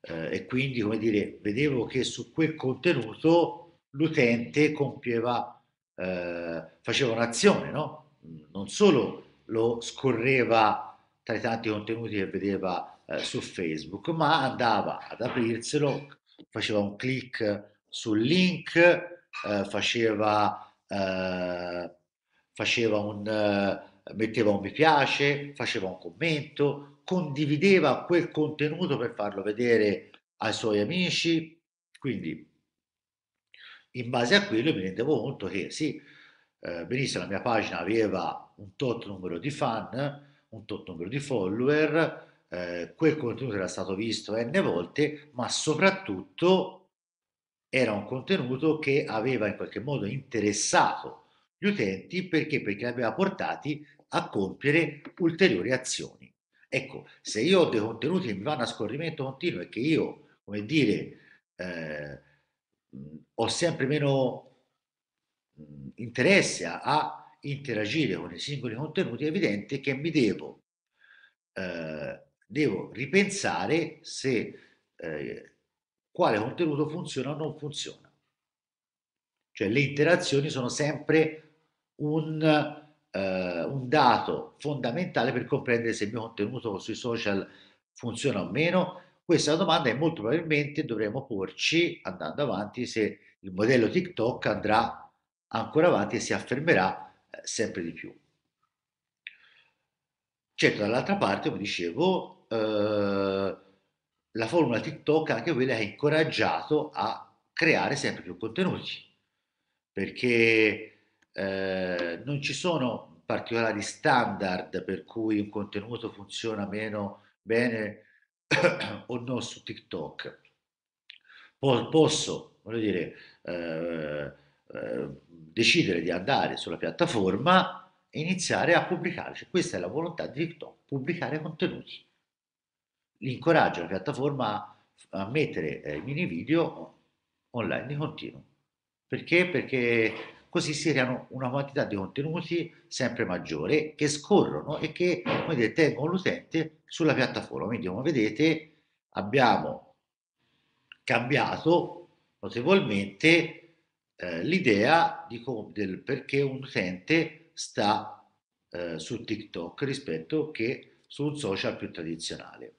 eh, e quindi, come dire, vedevo che su quel contenuto l'utente compieva, eh, faceva un'azione, no? non solo lo scorreva tra i tanti contenuti che vedeva eh, su Facebook, ma andava ad aprirselo, faceva un clic sul link, eh, faceva, eh, faceva un, eh, metteva un mi piace, faceva un commento, condivideva quel contenuto per farlo vedere ai suoi amici. Quindi, in base a quello, mi rendevo conto che sì, eh, benissimo, la mia pagina aveva un tot numero di fan, un tot numero di follower, eh, quel contenuto era stato visto n volte, ma soprattutto era un contenuto che aveva in qualche modo interessato gli utenti perché? Perché li aveva portati a compiere ulteriori azioni. Ecco, se io ho dei contenuti che mi vanno a scorrimento continuo e che io, come dire, eh, mm, ho sempre meno interessa a interagire con i singoli contenuti, è evidente che mi devo, eh, devo ripensare se eh, quale contenuto funziona o non funziona. Cioè le interazioni sono sempre un, eh, un dato fondamentale per comprendere se il mio contenuto sui social funziona o meno. Questa domanda è molto probabilmente dovremo porci andando avanti se il modello TikTok andrà ancora avanti e si affermerà eh, sempre di più. Certo, dall'altra parte, come dicevo, eh, la formula TikTok anche quella ha incoraggiato a creare sempre più contenuti, perché eh, non ci sono particolari standard per cui un contenuto funziona meno bene o no su TikTok. posso, voglio dire, eh, eh, decidere di andare sulla piattaforma e iniziare a pubblicare. Cioè, questa è la volontà di TikTok, pubblicare contenuti. L'incoraggio la piattaforma a, a mettere eh, mini video online di continuo. Perché? Perché così si creano una quantità di contenuti sempre maggiore che scorrono e che dire, tengono l'utente sulla piattaforma. Quindi come vedete abbiamo cambiato notevolmente eh, l'idea del perché un utente sta eh, su TikTok rispetto che su un social più tradizionale.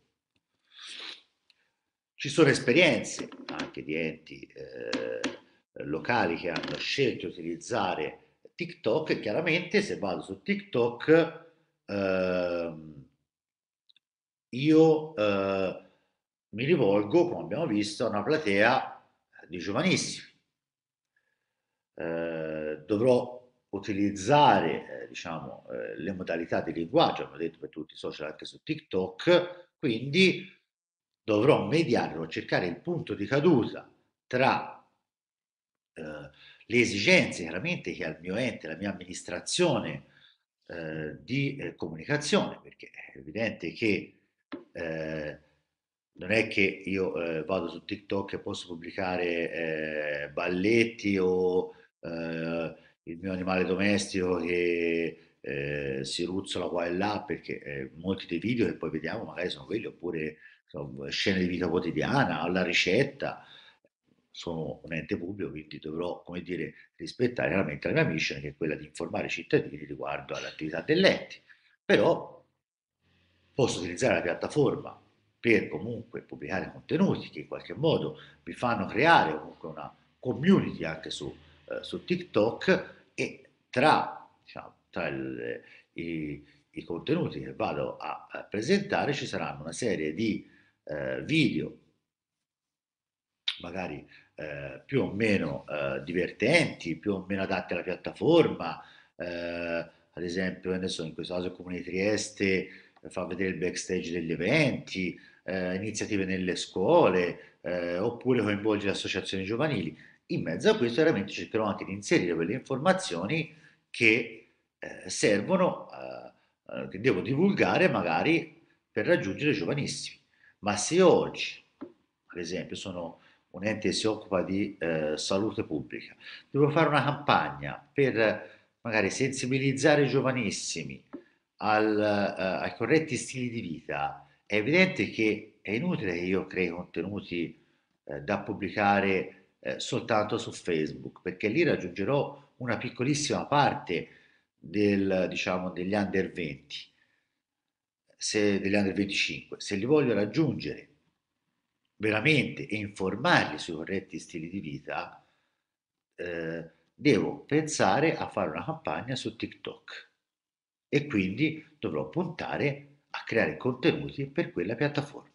Ci sono esperienze anche di enti eh, locali che hanno scelto di utilizzare TikTok e chiaramente se vado su TikTok ehm, io eh, mi rivolgo, come abbiamo visto, a una platea di giovanissimi eh, dovrò utilizzare eh, diciamo, eh, le modalità di linguaggio, come ho detto per tutti i social, anche su TikTok, quindi dovrò mediare o cercare il punto di caduta tra eh, le esigenze chiaramente che ha il mio ente, la mia amministrazione eh, di comunicazione, perché è evidente che non è che io eh, vado su TikTok e posso pubblicare eh, balletti o eh, il mio animale domestico che eh, si ruzzola qua e là, perché eh, molti dei video che poi vediamo magari sono quelli, oppure sono scene di vita quotidiana, alla ricetta, sono un ente pubblico, quindi dovrò, come dire, rispettare veramente la mia mission, che è quella di informare i cittadini riguardo all'attività dell'ente. Però posso utilizzare la piattaforma per comunque pubblicare contenuti che in qualche modo mi fanno creare comunque una community anche su eh, su TikTok e tra, diciamo, tra il, eh, i, i, contenuti che vado a, presentare ci saranno una serie di eh, video, magari eh, più o meno eh, divertenti, più o meno adatti alla piattaforma, ad esempio adesso in questo caso il Comune di Trieste fa vedere il backstage degli eventi, iniziative nelle scuole, oppure coinvolge le associazioni giovanili in mezzo a questo chiaramente cercherò anche di inserire quelle informazioni che eh, servono, eh, eh, che devo divulgare magari per raggiungere i giovanissimi. Ma se oggi, ad esempio, sono un ente che si occupa di eh, salute pubblica, devo fare una campagna per magari sensibilizzare i giovanissimi al, eh, ai corretti stili di vita, è evidente che è inutile che io crei contenuti eh, da pubblicare eh, soltanto su Facebook, perché lì raggiungerò una piccolissima parte del, diciamo, degli under 20, se, degli under 25. Se li voglio raggiungere veramente e informarli sui corretti stili di vita, eh, devo pensare a fare una campagna su TikTok e quindi dovrò puntare a creare contenuti per quella piattaforma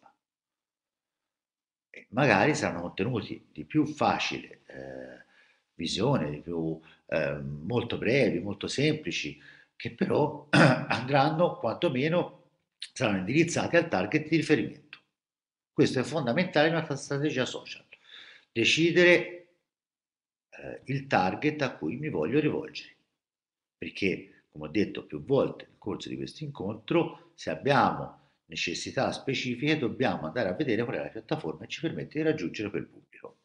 magari saranno contenuti di più facile eh, visione, di più eh, molto brevi, molto semplici, che però andranno quantomeno saranno indirizzati al target di riferimento. Questo è fondamentale in una strategia social. Decidere eh, il target a cui mi voglio rivolgere, perché come ho detto più volte nel corso di questo incontro, se abbiamo necessità specifiche dobbiamo andare a vedere qual è la piattaforma che ci permette di raggiungere quel pubblico.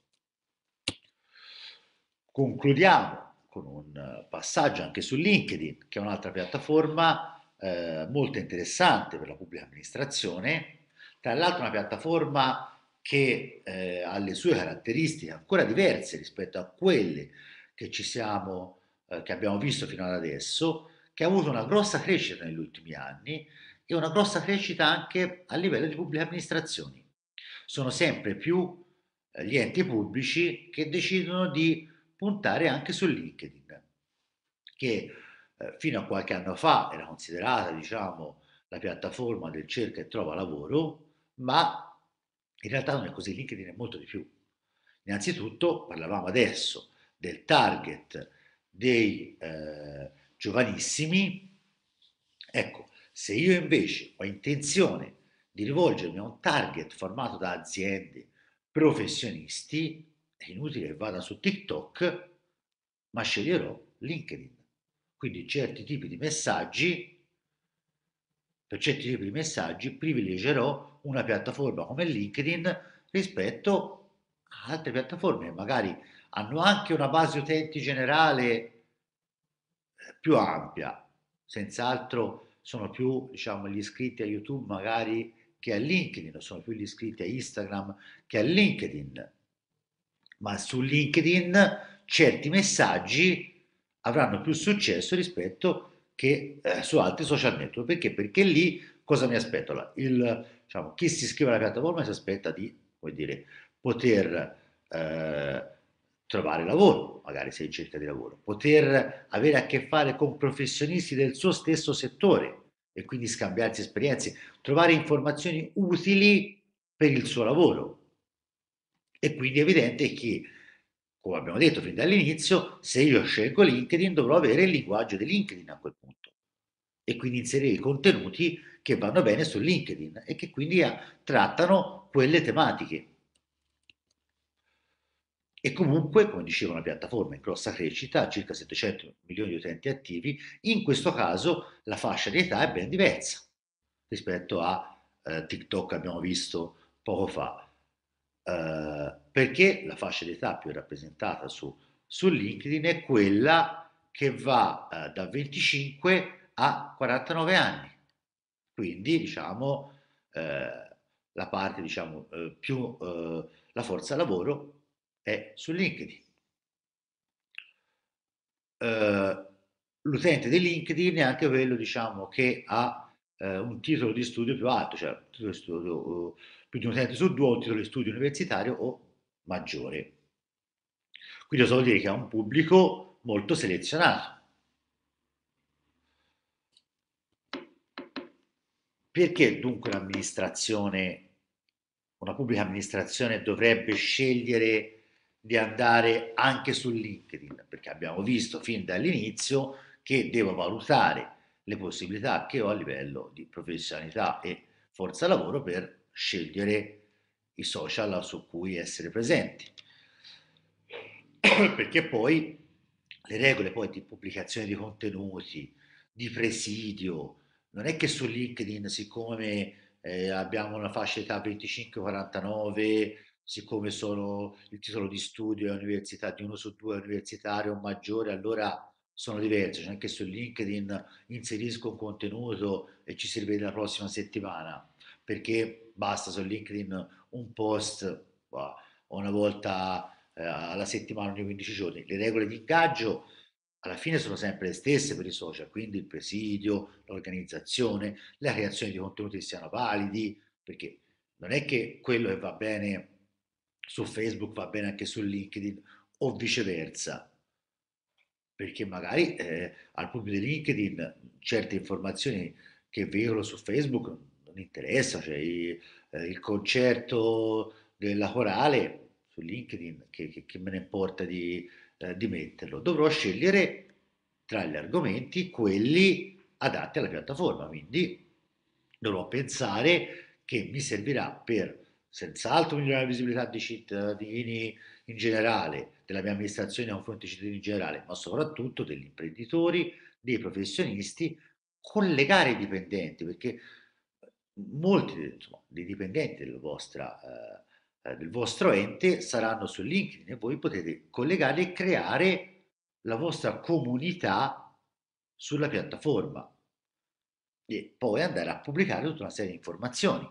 Concludiamo con un passaggio anche su LinkedIn, che è un'altra piattaforma eh, molto interessante per la pubblica amministrazione, tra l'altro una piattaforma che eh, ha le sue caratteristiche ancora diverse rispetto a quelle che, siamo, eh, che abbiamo visto fino ad adesso, che ha avuto una grossa crescita negli ultimi anni, e una grossa crescita anche a livello di pubbliche amministrazioni. Sono sempre più eh, gli enti pubblici che decidono di puntare anche su LinkedIn, che eh, fino a qualche anno fa era considerata, diciamo, la piattaforma del cerca e trova lavoro, ma in realtà non è così, LinkedIn è molto di più. Innanzitutto parlavamo adesso del target dei eh, giovanissimi, ecco, se io invece ho intenzione di rivolgermi a un target formato da aziende, professionisti, è inutile che vada su TikTok, ma sceglierò LinkedIn. Quindi certi tipi di messaggi, per certi tipi di messaggi privilegerò una piattaforma come LinkedIn rispetto a altre piattaforme che magari hanno anche una base utenti generale eh, più ampia, senz'altro sono più diciamo, gli iscritti a YouTube magari che a LinkedIn, o sono più gli iscritti a Instagram che a LinkedIn. Ma su LinkedIn certi messaggi avranno più successo rispetto che eh, su altri social network. Perché? Perché lì cosa mi aspetto? Il, diciamo, chi si iscrive alla piattaforma si aspetta di dire, poter eh, trovare lavoro, magari sei in cerca di lavoro, poter avere a che fare con professionisti del suo stesso settore e quindi scambiarsi esperienze, trovare informazioni utili per il suo lavoro. E quindi è evidente che, come abbiamo detto fin dall'inizio, se io scelgo LinkedIn dovrò avere il linguaggio di LinkedIn a quel punto e quindi inserire i contenuti che vanno bene su LinkedIn e che quindi trattano quelle tematiche e comunque, come dicevo, una piattaforma in grossa crescita, circa 700 milioni di utenti attivi, in questo caso la fascia di età è ben diversa rispetto a eh, TikTok che abbiamo visto poco fa, eh, perché la fascia di età più rappresentata su, su LinkedIn è quella che va eh, da 25 a 49 anni, quindi diciamo eh, la parte diciamo, eh, più eh, la forza lavoro è su LinkedIn. Uh, l'utente di LinkedIn è anche quello diciamo, che ha uh, un titolo di studio più alto, cioè un titolo di studio, uh, più di un utente su due, un titolo di studio universitario o maggiore. Quindi cosa vuol dire che ha un pubblico molto selezionato. Perché dunque un'amministrazione, una pubblica amministrazione dovrebbe scegliere di andare anche su LinkedIn, perché abbiamo visto fin dall'inizio che devo valutare le possibilità che ho a livello di professionalità e forza lavoro per scegliere i social su cui essere presenti. perché poi le regole poi di pubblicazione di contenuti, di presidio, non è che su LinkedIn, siccome eh, abbiamo una fascia età 25-49, siccome sono il titolo di studio all'università di uno su due universitario maggiore, allora sono diverse cioè anche su LinkedIn inserisco un contenuto e ci si rivede la prossima settimana, perché basta su LinkedIn un post boh, una volta eh, alla settimana ogni 15 giorni. Le regole di ingaggio alla fine sono sempre le stesse per i social, quindi il presidio, l'organizzazione, la creazione di contenuti siano validi, perché non è che quello che va bene su Facebook, va bene anche su LinkedIn o viceversa, perché magari eh, al pubblico di LinkedIn certe informazioni che veicolo su Facebook non interessa, cioè i, eh, il concerto della corale su LinkedIn, che, che, che me ne importa di, eh, di metterlo, dovrò scegliere tra gli argomenti quelli adatti alla piattaforma, quindi dovrò pensare che mi servirà per senz'altro migliorare la visibilità dei cittadini in generale, della mia amministrazione a fronte dei cittadini in generale, ma soprattutto degli imprenditori, dei professionisti, collegare i dipendenti, perché eh, molti insomma, dei dipendenti del, vostra, eh, eh, del vostro ente saranno su LinkedIn e voi potete collegare e creare la vostra comunità sulla piattaforma e poi andare a pubblicare tutta una serie di informazioni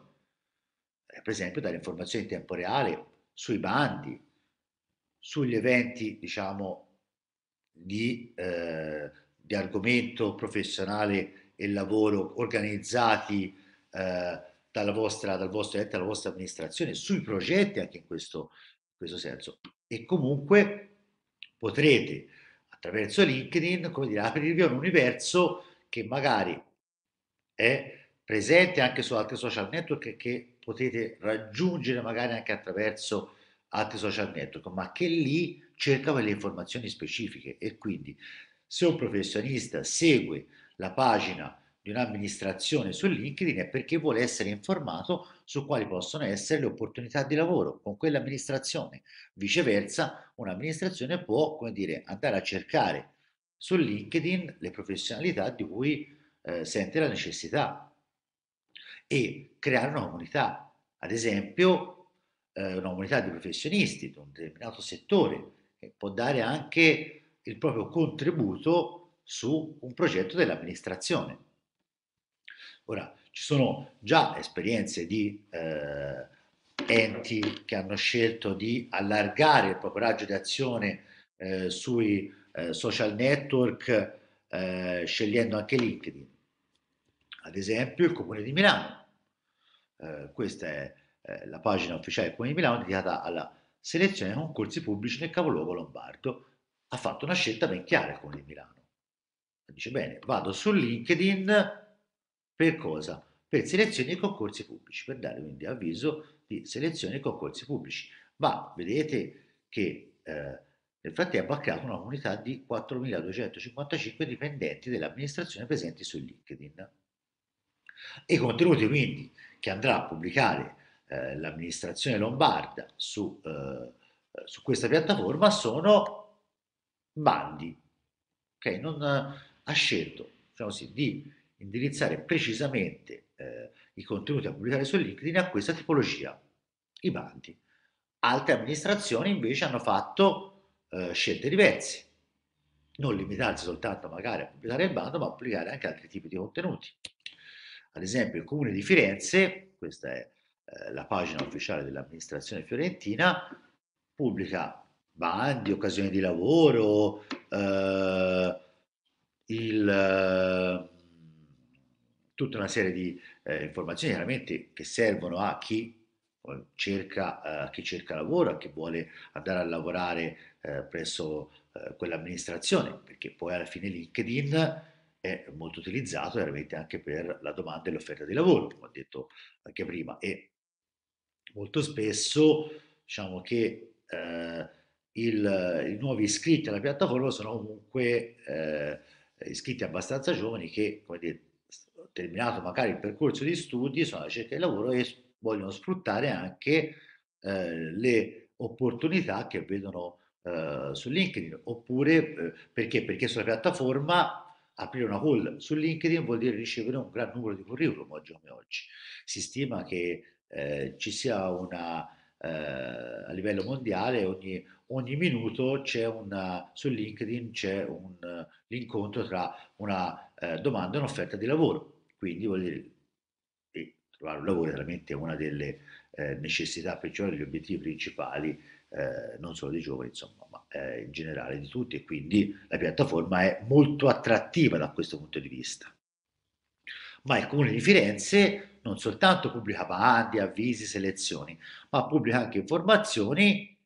per esempio dare informazioni in tempo reale sui bandi, sugli eventi, diciamo, di, eh, di argomento professionale e lavoro organizzati eh, dalla vostra, dal vostro ente, dalla vostra amministrazione, sui progetti anche in questo, in questo senso. E comunque potrete attraverso LinkedIn, come dire, aprirvi a un universo che magari è presente anche su altri social network che potete raggiungere magari anche attraverso altri social network, ma che lì cerca quelle informazioni specifiche e quindi se un professionista segue la pagina di un'amministrazione su LinkedIn è perché vuole essere informato su quali possono essere le opportunità di lavoro con quell'amministrazione. Viceversa, un'amministrazione può come dire, andare a cercare su LinkedIn le professionalità di cui eh, sente la necessità e creare una comunità, ad esempio eh, una comunità di professionisti di un determinato settore che può dare anche il proprio contributo su un progetto dell'amministrazione. Ora, ci sono già esperienze di eh, enti che hanno scelto di allargare il proprio raggio di azione eh, sui eh, social network, eh, scegliendo anche LinkedIn ad esempio il Comune di Milano. Eh, questa è eh, la pagina ufficiale del Comune di Milano dedicata alla selezione dei concorsi pubblici nel capoluogo lombardo. Ha fatto una scelta ben chiara il Comune di Milano. Dice bene, vado su LinkedIn per cosa? Per selezione dei concorsi pubblici, per dare quindi avviso di selezione dei concorsi pubblici. Ma vedete che eh, nel frattempo ha creato una comunità di 4.255 dipendenti dell'amministrazione presenti su LinkedIn. I contenuti quindi che andrà a pubblicare eh, l'amministrazione lombarda su, eh, su, questa piattaforma sono bandi. Okay? Non, ha scelto diciamo così, di indirizzare precisamente eh, i contenuti da pubblicare su LinkedIn a questa tipologia, i bandi. Altre amministrazioni invece hanno fatto eh, scelte diverse, non limitarsi soltanto magari a pubblicare il bando, ma a pubblicare anche altri tipi di contenuti. Ad esempio il comune di Firenze, questa è eh, la pagina ufficiale dell'amministrazione fiorentina, pubblica bandi, occasioni di lavoro, eh, il, eh, tutta una serie di eh, informazioni chiaramente che servono a chi cerca, eh, chi cerca lavoro, a chi vuole andare a lavorare presso quell'amministrazione, perché poi alla fine LinkedIn è molto utilizzato veramente anche per la domanda e l'offerta di lavoro, come ho detto anche prima, e molto spesso diciamo che eh, il, i nuovi iscritti alla piattaforma sono comunque eh, iscritti abbastanza giovani che, come dire, terminato magari il percorso di studi, sono alla ricerca di lavoro e vogliono sfruttare anche eh, le opportunità che vedono eh, su LinkedIn, oppure eh, perché? Perché sulla piattaforma aprire una call su LinkedIn vuol dire ricevere un gran numero di curriculum oggi come oggi. Si stima che eh, ci sia una, eh, a livello mondiale, ogni, ogni minuto c'è una, su LinkedIn c'è un, l'incontro tra una eh, domanda e un'offerta di lavoro. Quindi vuol dire che trovare un lavoro è veramente una delle eh, necessità peggiori, degli obiettivi principali eh, non solo dei giovani, insomma, ma eh, in generale di tutti e quindi la piattaforma è molto attrattiva da questo punto di vista. Ma il Comune di Firenze non soltanto pubblica bandi, avvisi, selezioni, ma pubblica anche informazioni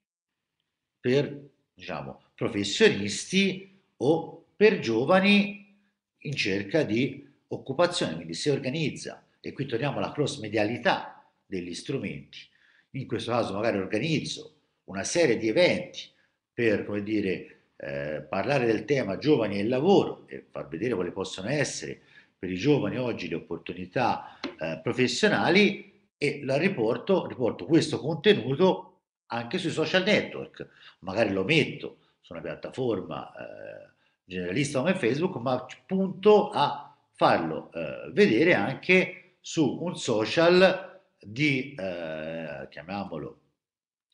per diciamo, professionisti o per giovani in cerca di occupazione, quindi si organizza, e qui torniamo alla cross medialità degli strumenti, in questo caso magari organizzo una serie di eventi per, come dire, eh, parlare del tema giovani e lavoro e far vedere quali possono essere per i giovani oggi le opportunità eh, professionali e la riporto, riporto questo contenuto anche sui social network, magari lo metto su una piattaforma eh, generalista come Facebook, ma punto a farlo eh, vedere anche su un social di, eh, chiamiamolo,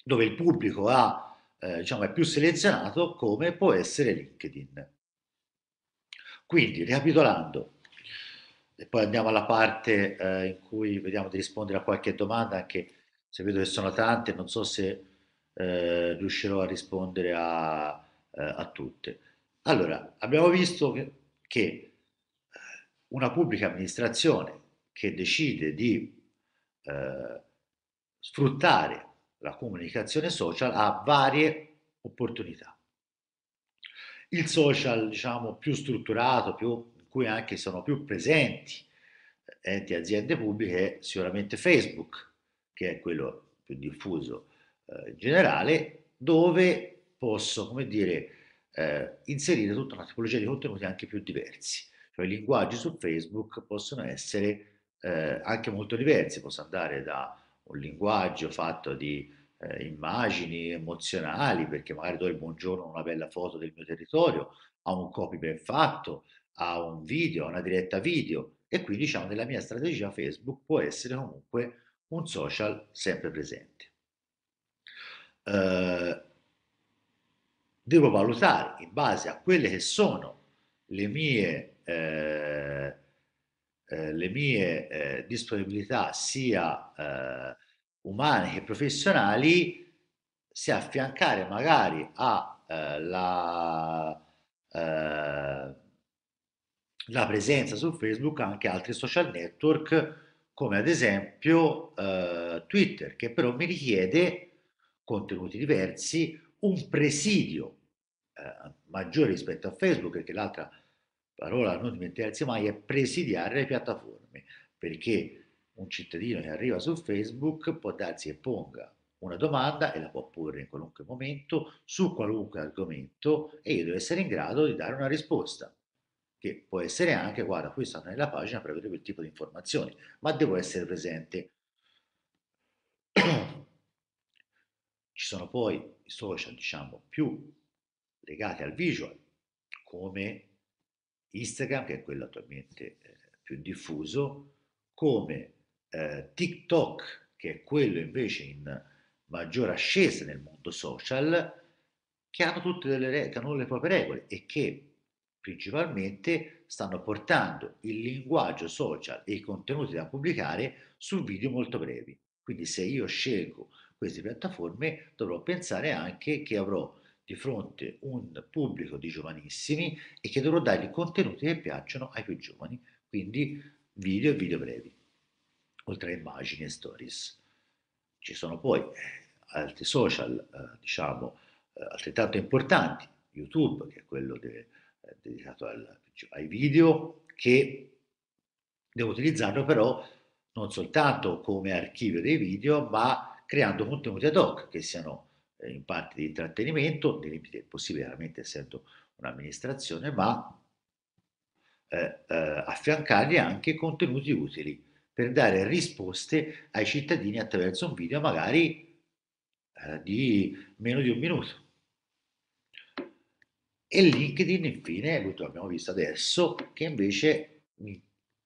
dove il pubblico ha, eh, diciamo, è più selezionato come può essere LinkedIn. Quindi, ricapitolando, e poi andiamo alla parte eh, in cui vediamo di rispondere a qualche domanda, anche se vedo che sono tante, non so se eh, riuscirò a rispondere a, eh, a, tutte. Allora, abbiamo visto che, che eh, una pubblica amministrazione che decide di eh, sfruttare la comunicazione social ha varie opportunità. Il social, diciamo, più strutturato, più, in cui anche sono più presenti eh, enti e aziende pubbliche, è sicuramente Facebook, che è quello più diffuso eh, in generale, dove posso, come dire, eh, inserire tutta una tipologia di contenuti anche più diversi. Cioè i linguaggi su Facebook possono essere eh, anche molto diversi, posso andare da un linguaggio fatto di eh, immagini emozionali, perché magari do il buongiorno a una bella foto del mio territorio, a un copy ben fatto, a un video, a una diretta video e quindi diciamo che la mia strategia Facebook può essere comunque un social sempre presente. Eh, devo valutare in base a quelle che sono le mie eh, eh, le mie eh, disponibilità sia eh, umane che professionali si affiancare magari alla eh, eh, la presenza su Facebook anche altri social network come ad esempio Twitter che però mi richiede contenuti diversi un presidio maggiore rispetto a Facebook perché l'altra parola non dimenticarsi mai, è presidiare le piattaforme, perché un cittadino che arriva su Facebook può darsi e ponga una domanda e la può porre in qualunque momento su qualunque argomento e io devo essere in grado di dare una risposta che può essere anche guarda qui non nella pagina per avere quel tipo di informazioni ma devo essere presente ci sono poi i social diciamo più legati al visual come Instagram, che è quello attualmente eh, più diffuso, come eh, TikTok, che è quello invece in maggiore ascesa nel mondo social, che hanno tutte delle, che hanno le proprie regole e che principalmente stanno portando il linguaggio social e i contenuti da pubblicare su video molto brevi. Quindi se io scelgo queste piattaforme dovrò pensare anche che avrò di fronte un pubblico di giovanissimi e che dovrò dargli contenuti che piacciono ai più giovani, quindi video e video brevi, oltre a immagini e stories. Ci sono poi eh, altri social, eh, diciamo, eh, altrettanto importanti, YouTube, che è quello de, eh, dedicato al, ai video, che devo utilizzarlo però non soltanto come archivio dei video, ma creando contenuti ad hoc che siano eh, in parte di intrattenimento, nei limiti del possibile, veramente essendo un'amministrazione, ma eh, eh, affiancargli anche contenuti utili per dare risposte ai cittadini attraverso un video magari eh, di meno di un minuto. E LinkedIn infine, l'ultimo abbiamo visto adesso, che invece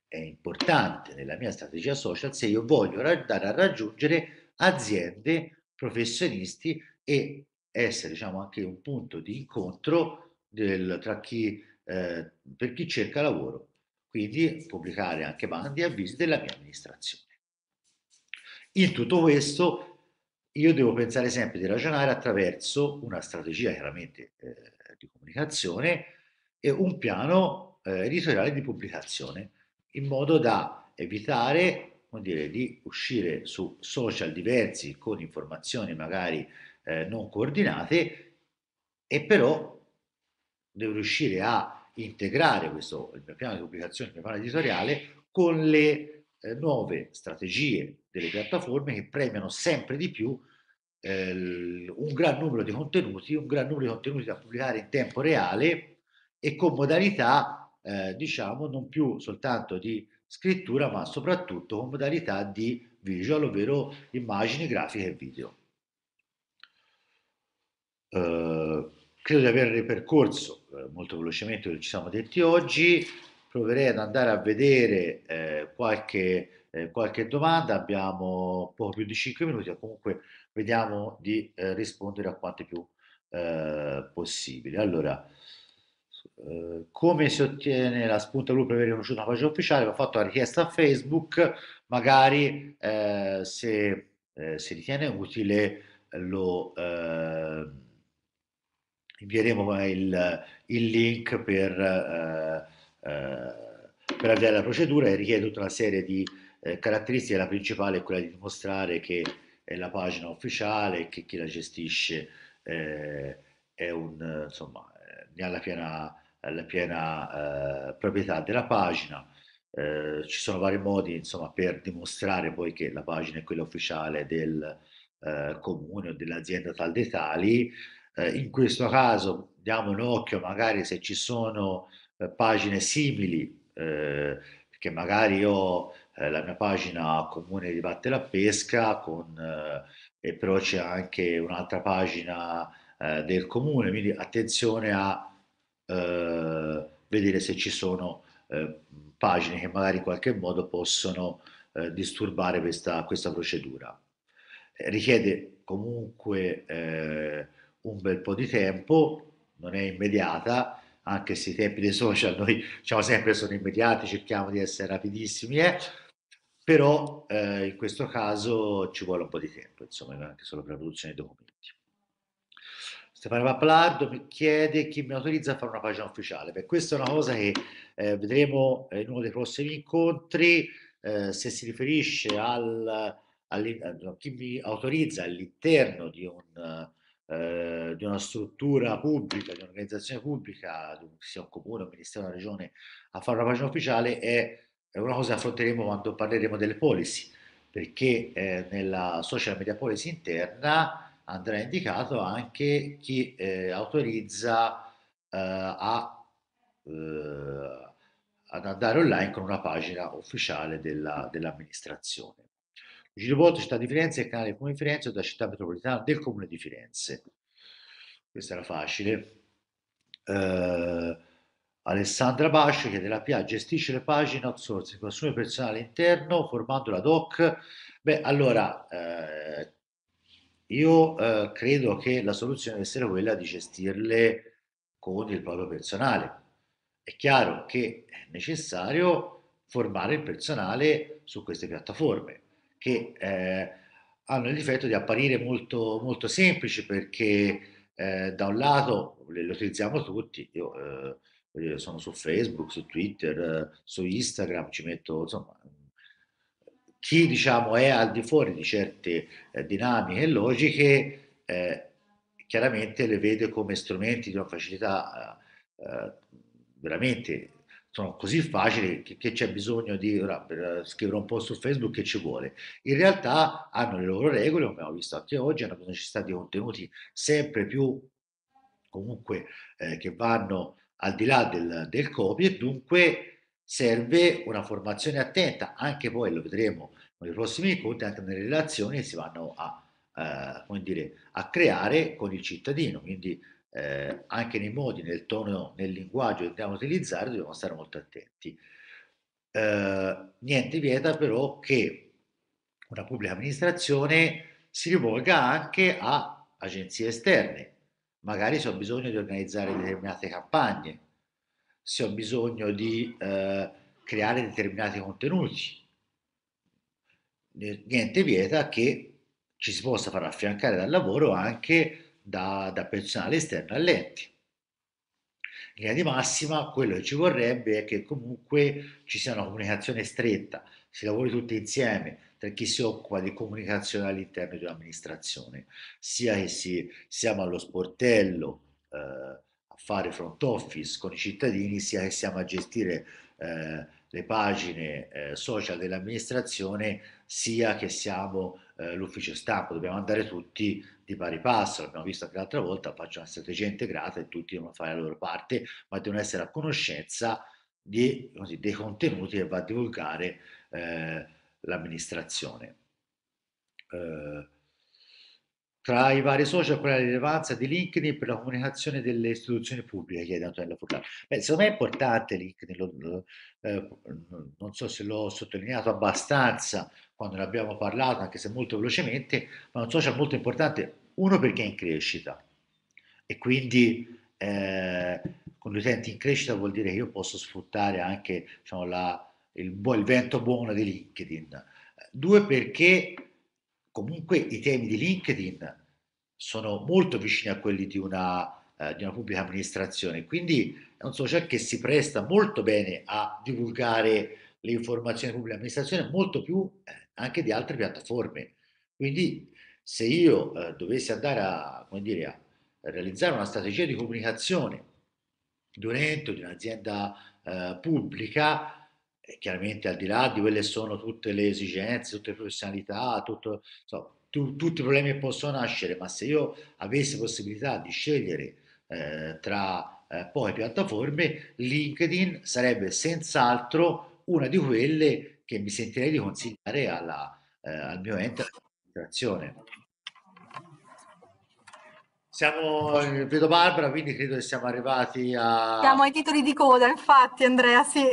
è importante nella mia strategia social se io voglio andare a raggiungere aziende, professionisti e essere diciamo, anche un punto di incontro del, tra chi, eh, per chi cerca lavoro, quindi pubblicare anche bandi e avvisi della mia amministrazione. In tutto questo io devo pensare sempre di ragionare attraverso una strategia chiaramente eh, di comunicazione e un piano eh, editoriale di pubblicazione in modo da evitare dire, di uscire su social diversi con informazioni magari eh, non coordinate e però devo riuscire a integrare questo, il mio piano di pubblicazione, il mio piano editoriale con le eh, nuove strategie delle piattaforme che premiano sempre di più eh, un gran numero di contenuti, un gran numero di contenuti da pubblicare in tempo reale e con modalità eh, diciamo non più soltanto di scrittura ma soprattutto con modalità di visual ovvero immagini, grafiche e video. Eh, credo di aver ripercorso eh, molto velocemente quello che ci siamo detti oggi. Proverei ad andare a vedere eh, qualche, eh, qualche, domanda. Abbiamo poco più di 5 minuti, comunque vediamo di eh, rispondere a quante più possibili. Allora, come si ottiene la spunta blu per avere conosciuto una pagina ufficiale? Ho fatto la richiesta a Facebook, magari se, si ritiene utile lo invieremo il, il link per, eh, eh, per, avviare la procedura e richiede tutta una serie di eh, caratteristiche, la principale è quella di dimostrare che è la pagina ufficiale, che chi la gestisce è un, insomma, ne ha la piena, la piena proprietà della pagina. Eh, ci sono vari modi insomma, per dimostrare poi che la pagina è quella ufficiale del eh, comune o dell'azienda tal dei tali, eh, in questo caso diamo un occhio magari se ci sono eh, pagine simili, eh, perché magari io ho eh, la mia pagina comune di Batte la Pesca con, e però c'è anche un'altra pagina del comune, quindi attenzione a vedere se ci sono pagine che magari in qualche modo possono disturbare questa, questa procedura. Richiede comunque eh, un bel po' di tempo, non è immediata, anche se i tempi dei social noi diciamo sempre sono immediati, cerchiamo di essere rapidissimi, eh? però eh, in questo caso ci vuole un po' di tempo, insomma, anche solo per la produzione dei documenti. Stefano Pappalardo mi chiede chi mi autorizza a fare una pagina ufficiale. Beh, questa è una cosa che eh, vedremo in uno dei prossimi incontri, eh, se si riferisce al, al, a chi mi autorizza all'interno di un eh, di una struttura pubblica, di un'organizzazione pubblica, sia un comune, un ministero, una regione, a fare una pagina ufficiale è, è una cosa che affronteremo quando parleremo delle policy, perché eh, nella social media policy interna andrà indicato anche chi eh, autorizza eh, a, eh, ad andare online con una pagina ufficiale della, dell'amministrazione. Giro Volto Città di Firenze è canale come Firenze o della città metropolitana del Comune di Firenze. Questa era facile. Eh, Alessandra Basci che della PIA gestisce le pagine outsourcing con assume personale interno formando la doc. Beh, allora, eh, io eh, credo che la soluzione deve essere quella di gestirle con il proprio personale. È chiaro che è necessario formare il personale su queste piattaforme che eh, hanno il difetto di apparire molto, molto semplici perché eh, da un lato le, le utilizziamo tutti, io eh, sono su Facebook, su Twitter, su Instagram, ci metto insomma chi diciamo è al di fuori di certe eh, dinamiche e logiche eh, chiaramente le vede come strumenti di una facilità eh, veramente sono così facili che, che c'è bisogno di ora, eh, scrivere un post su Facebook che ci vuole. In realtà hanno le loro regole, come abbiamo visto anche oggi, hanno necessità di contenuti sempre più comunque eh, che vanno al di là del, del copy e dunque serve una formazione attenta, anche poi lo vedremo nei prossimi incontri, anche nelle relazioni che si vanno a, eh, dire, a creare con il cittadino. Quindi eh, anche nei modi, nel tono, nel linguaggio che andiamo a utilizzare, dobbiamo stare molto attenti. Eh, niente vieta però che una pubblica amministrazione si rivolga anche a agenzie esterne, magari se ho bisogno di organizzare determinate campagne, se ho bisogno di eh, creare determinati contenuti. Niente vieta che ci si possa far affiancare dal lavoro anche da, da personale esterno all'ente. In linea di massima quello che ci vorrebbe è che comunque ci sia una comunicazione stretta, si lavori tutti insieme tra chi si occupa di comunicazione all'interno di un'amministrazione, sia che si, siamo allo sportello eh, a fare front office con i cittadini, sia che siamo a gestire eh, le pagine eh, social dell'amministrazione, sia che siamo eh, l'ufficio stampa, dobbiamo andare tutti di pari passo, l'abbiamo visto anche l'altra volta, faccio una strategia integrata e tutti devono fare la loro parte, ma devono essere a conoscenza di, così, dei contenuti che va a divulgare eh, l'amministrazione. Eh, tra i vari social, qual è la rilevanza di LinkedIn per la comunicazione delle istituzioni pubbliche, chiede Antonella Furlani. Beh, secondo me è importante LinkedIn, lo, eh, non so se l'ho sottolineato abbastanza, quando ne abbiamo parlato, anche se molto velocemente, ma è un social molto importante, uno perché è in crescita e quindi eh, con gli utenti in crescita vuol dire che io posso sfruttare anche diciamo, la, il, il vento buono di LinkedIn. Due perché comunque i temi di LinkedIn sono molto vicini a quelli di una, eh, di una, pubblica amministrazione, quindi è un social che si presta molto bene a divulgare le informazioni della pubblica amministrazione, molto più eh, anche di altre piattaforme. Quindi se io eh, dovessi andare a, dire, a, realizzare una strategia di comunicazione di un ente, di un'azienda eh, pubblica, eh, chiaramente al di là di quelle sono tutte le esigenze, tutte le professionalità, tutto, so, tu, tutti i problemi che possono nascere, ma se io avessi possibilità di scegliere eh, tra eh, poche piattaforme, LinkedIn sarebbe senz'altro una di quelle che mi sentirei di consigliare alla, eh, al mio ente, all'amministrazione siamo, vedo Barbara, quindi credo che siamo arrivati a... Siamo ai titoli di coda, infatti Andrea, sì.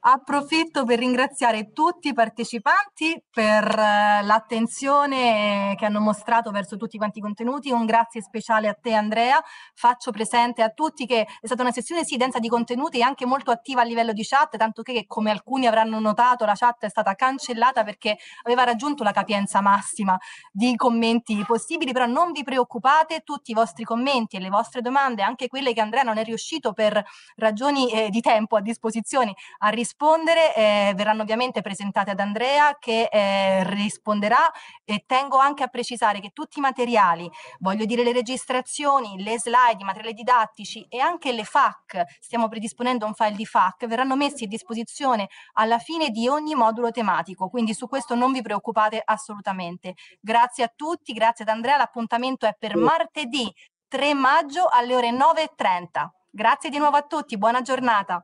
Approfitto per ringraziare tutti i partecipanti per eh, l'attenzione che hanno mostrato verso tutti quanti i contenuti. Un grazie speciale a te Andrea. Faccio presente a tutti che è stata una sessione sì densa di contenuti e anche molto attiva a livello di chat, tanto che come alcuni avranno notato la chat è stata cancellata perché aveva raggiunto la capienza massima di commenti possibili, però non vi preoccupate, tutti tutti i vostri commenti e le vostre domande, anche quelle che Andrea non è riuscito per ragioni eh, di tempo a disposizione a rispondere, eh, verranno ovviamente presentate ad Andrea che eh, risponderà e tengo anche a precisare che tutti i materiali, voglio dire le registrazioni, le slide, i materiali didattici e anche le FAC, stiamo predisponendo un file di FAC, verranno messi a disposizione alla fine di ogni modulo tematico, quindi su questo non vi preoccupate assolutamente. Grazie a tutti, grazie ad Andrea, l'appuntamento è per martedì lunedì 3 maggio alle ore 9.30. Grazie di nuovo a tutti, buona giornata.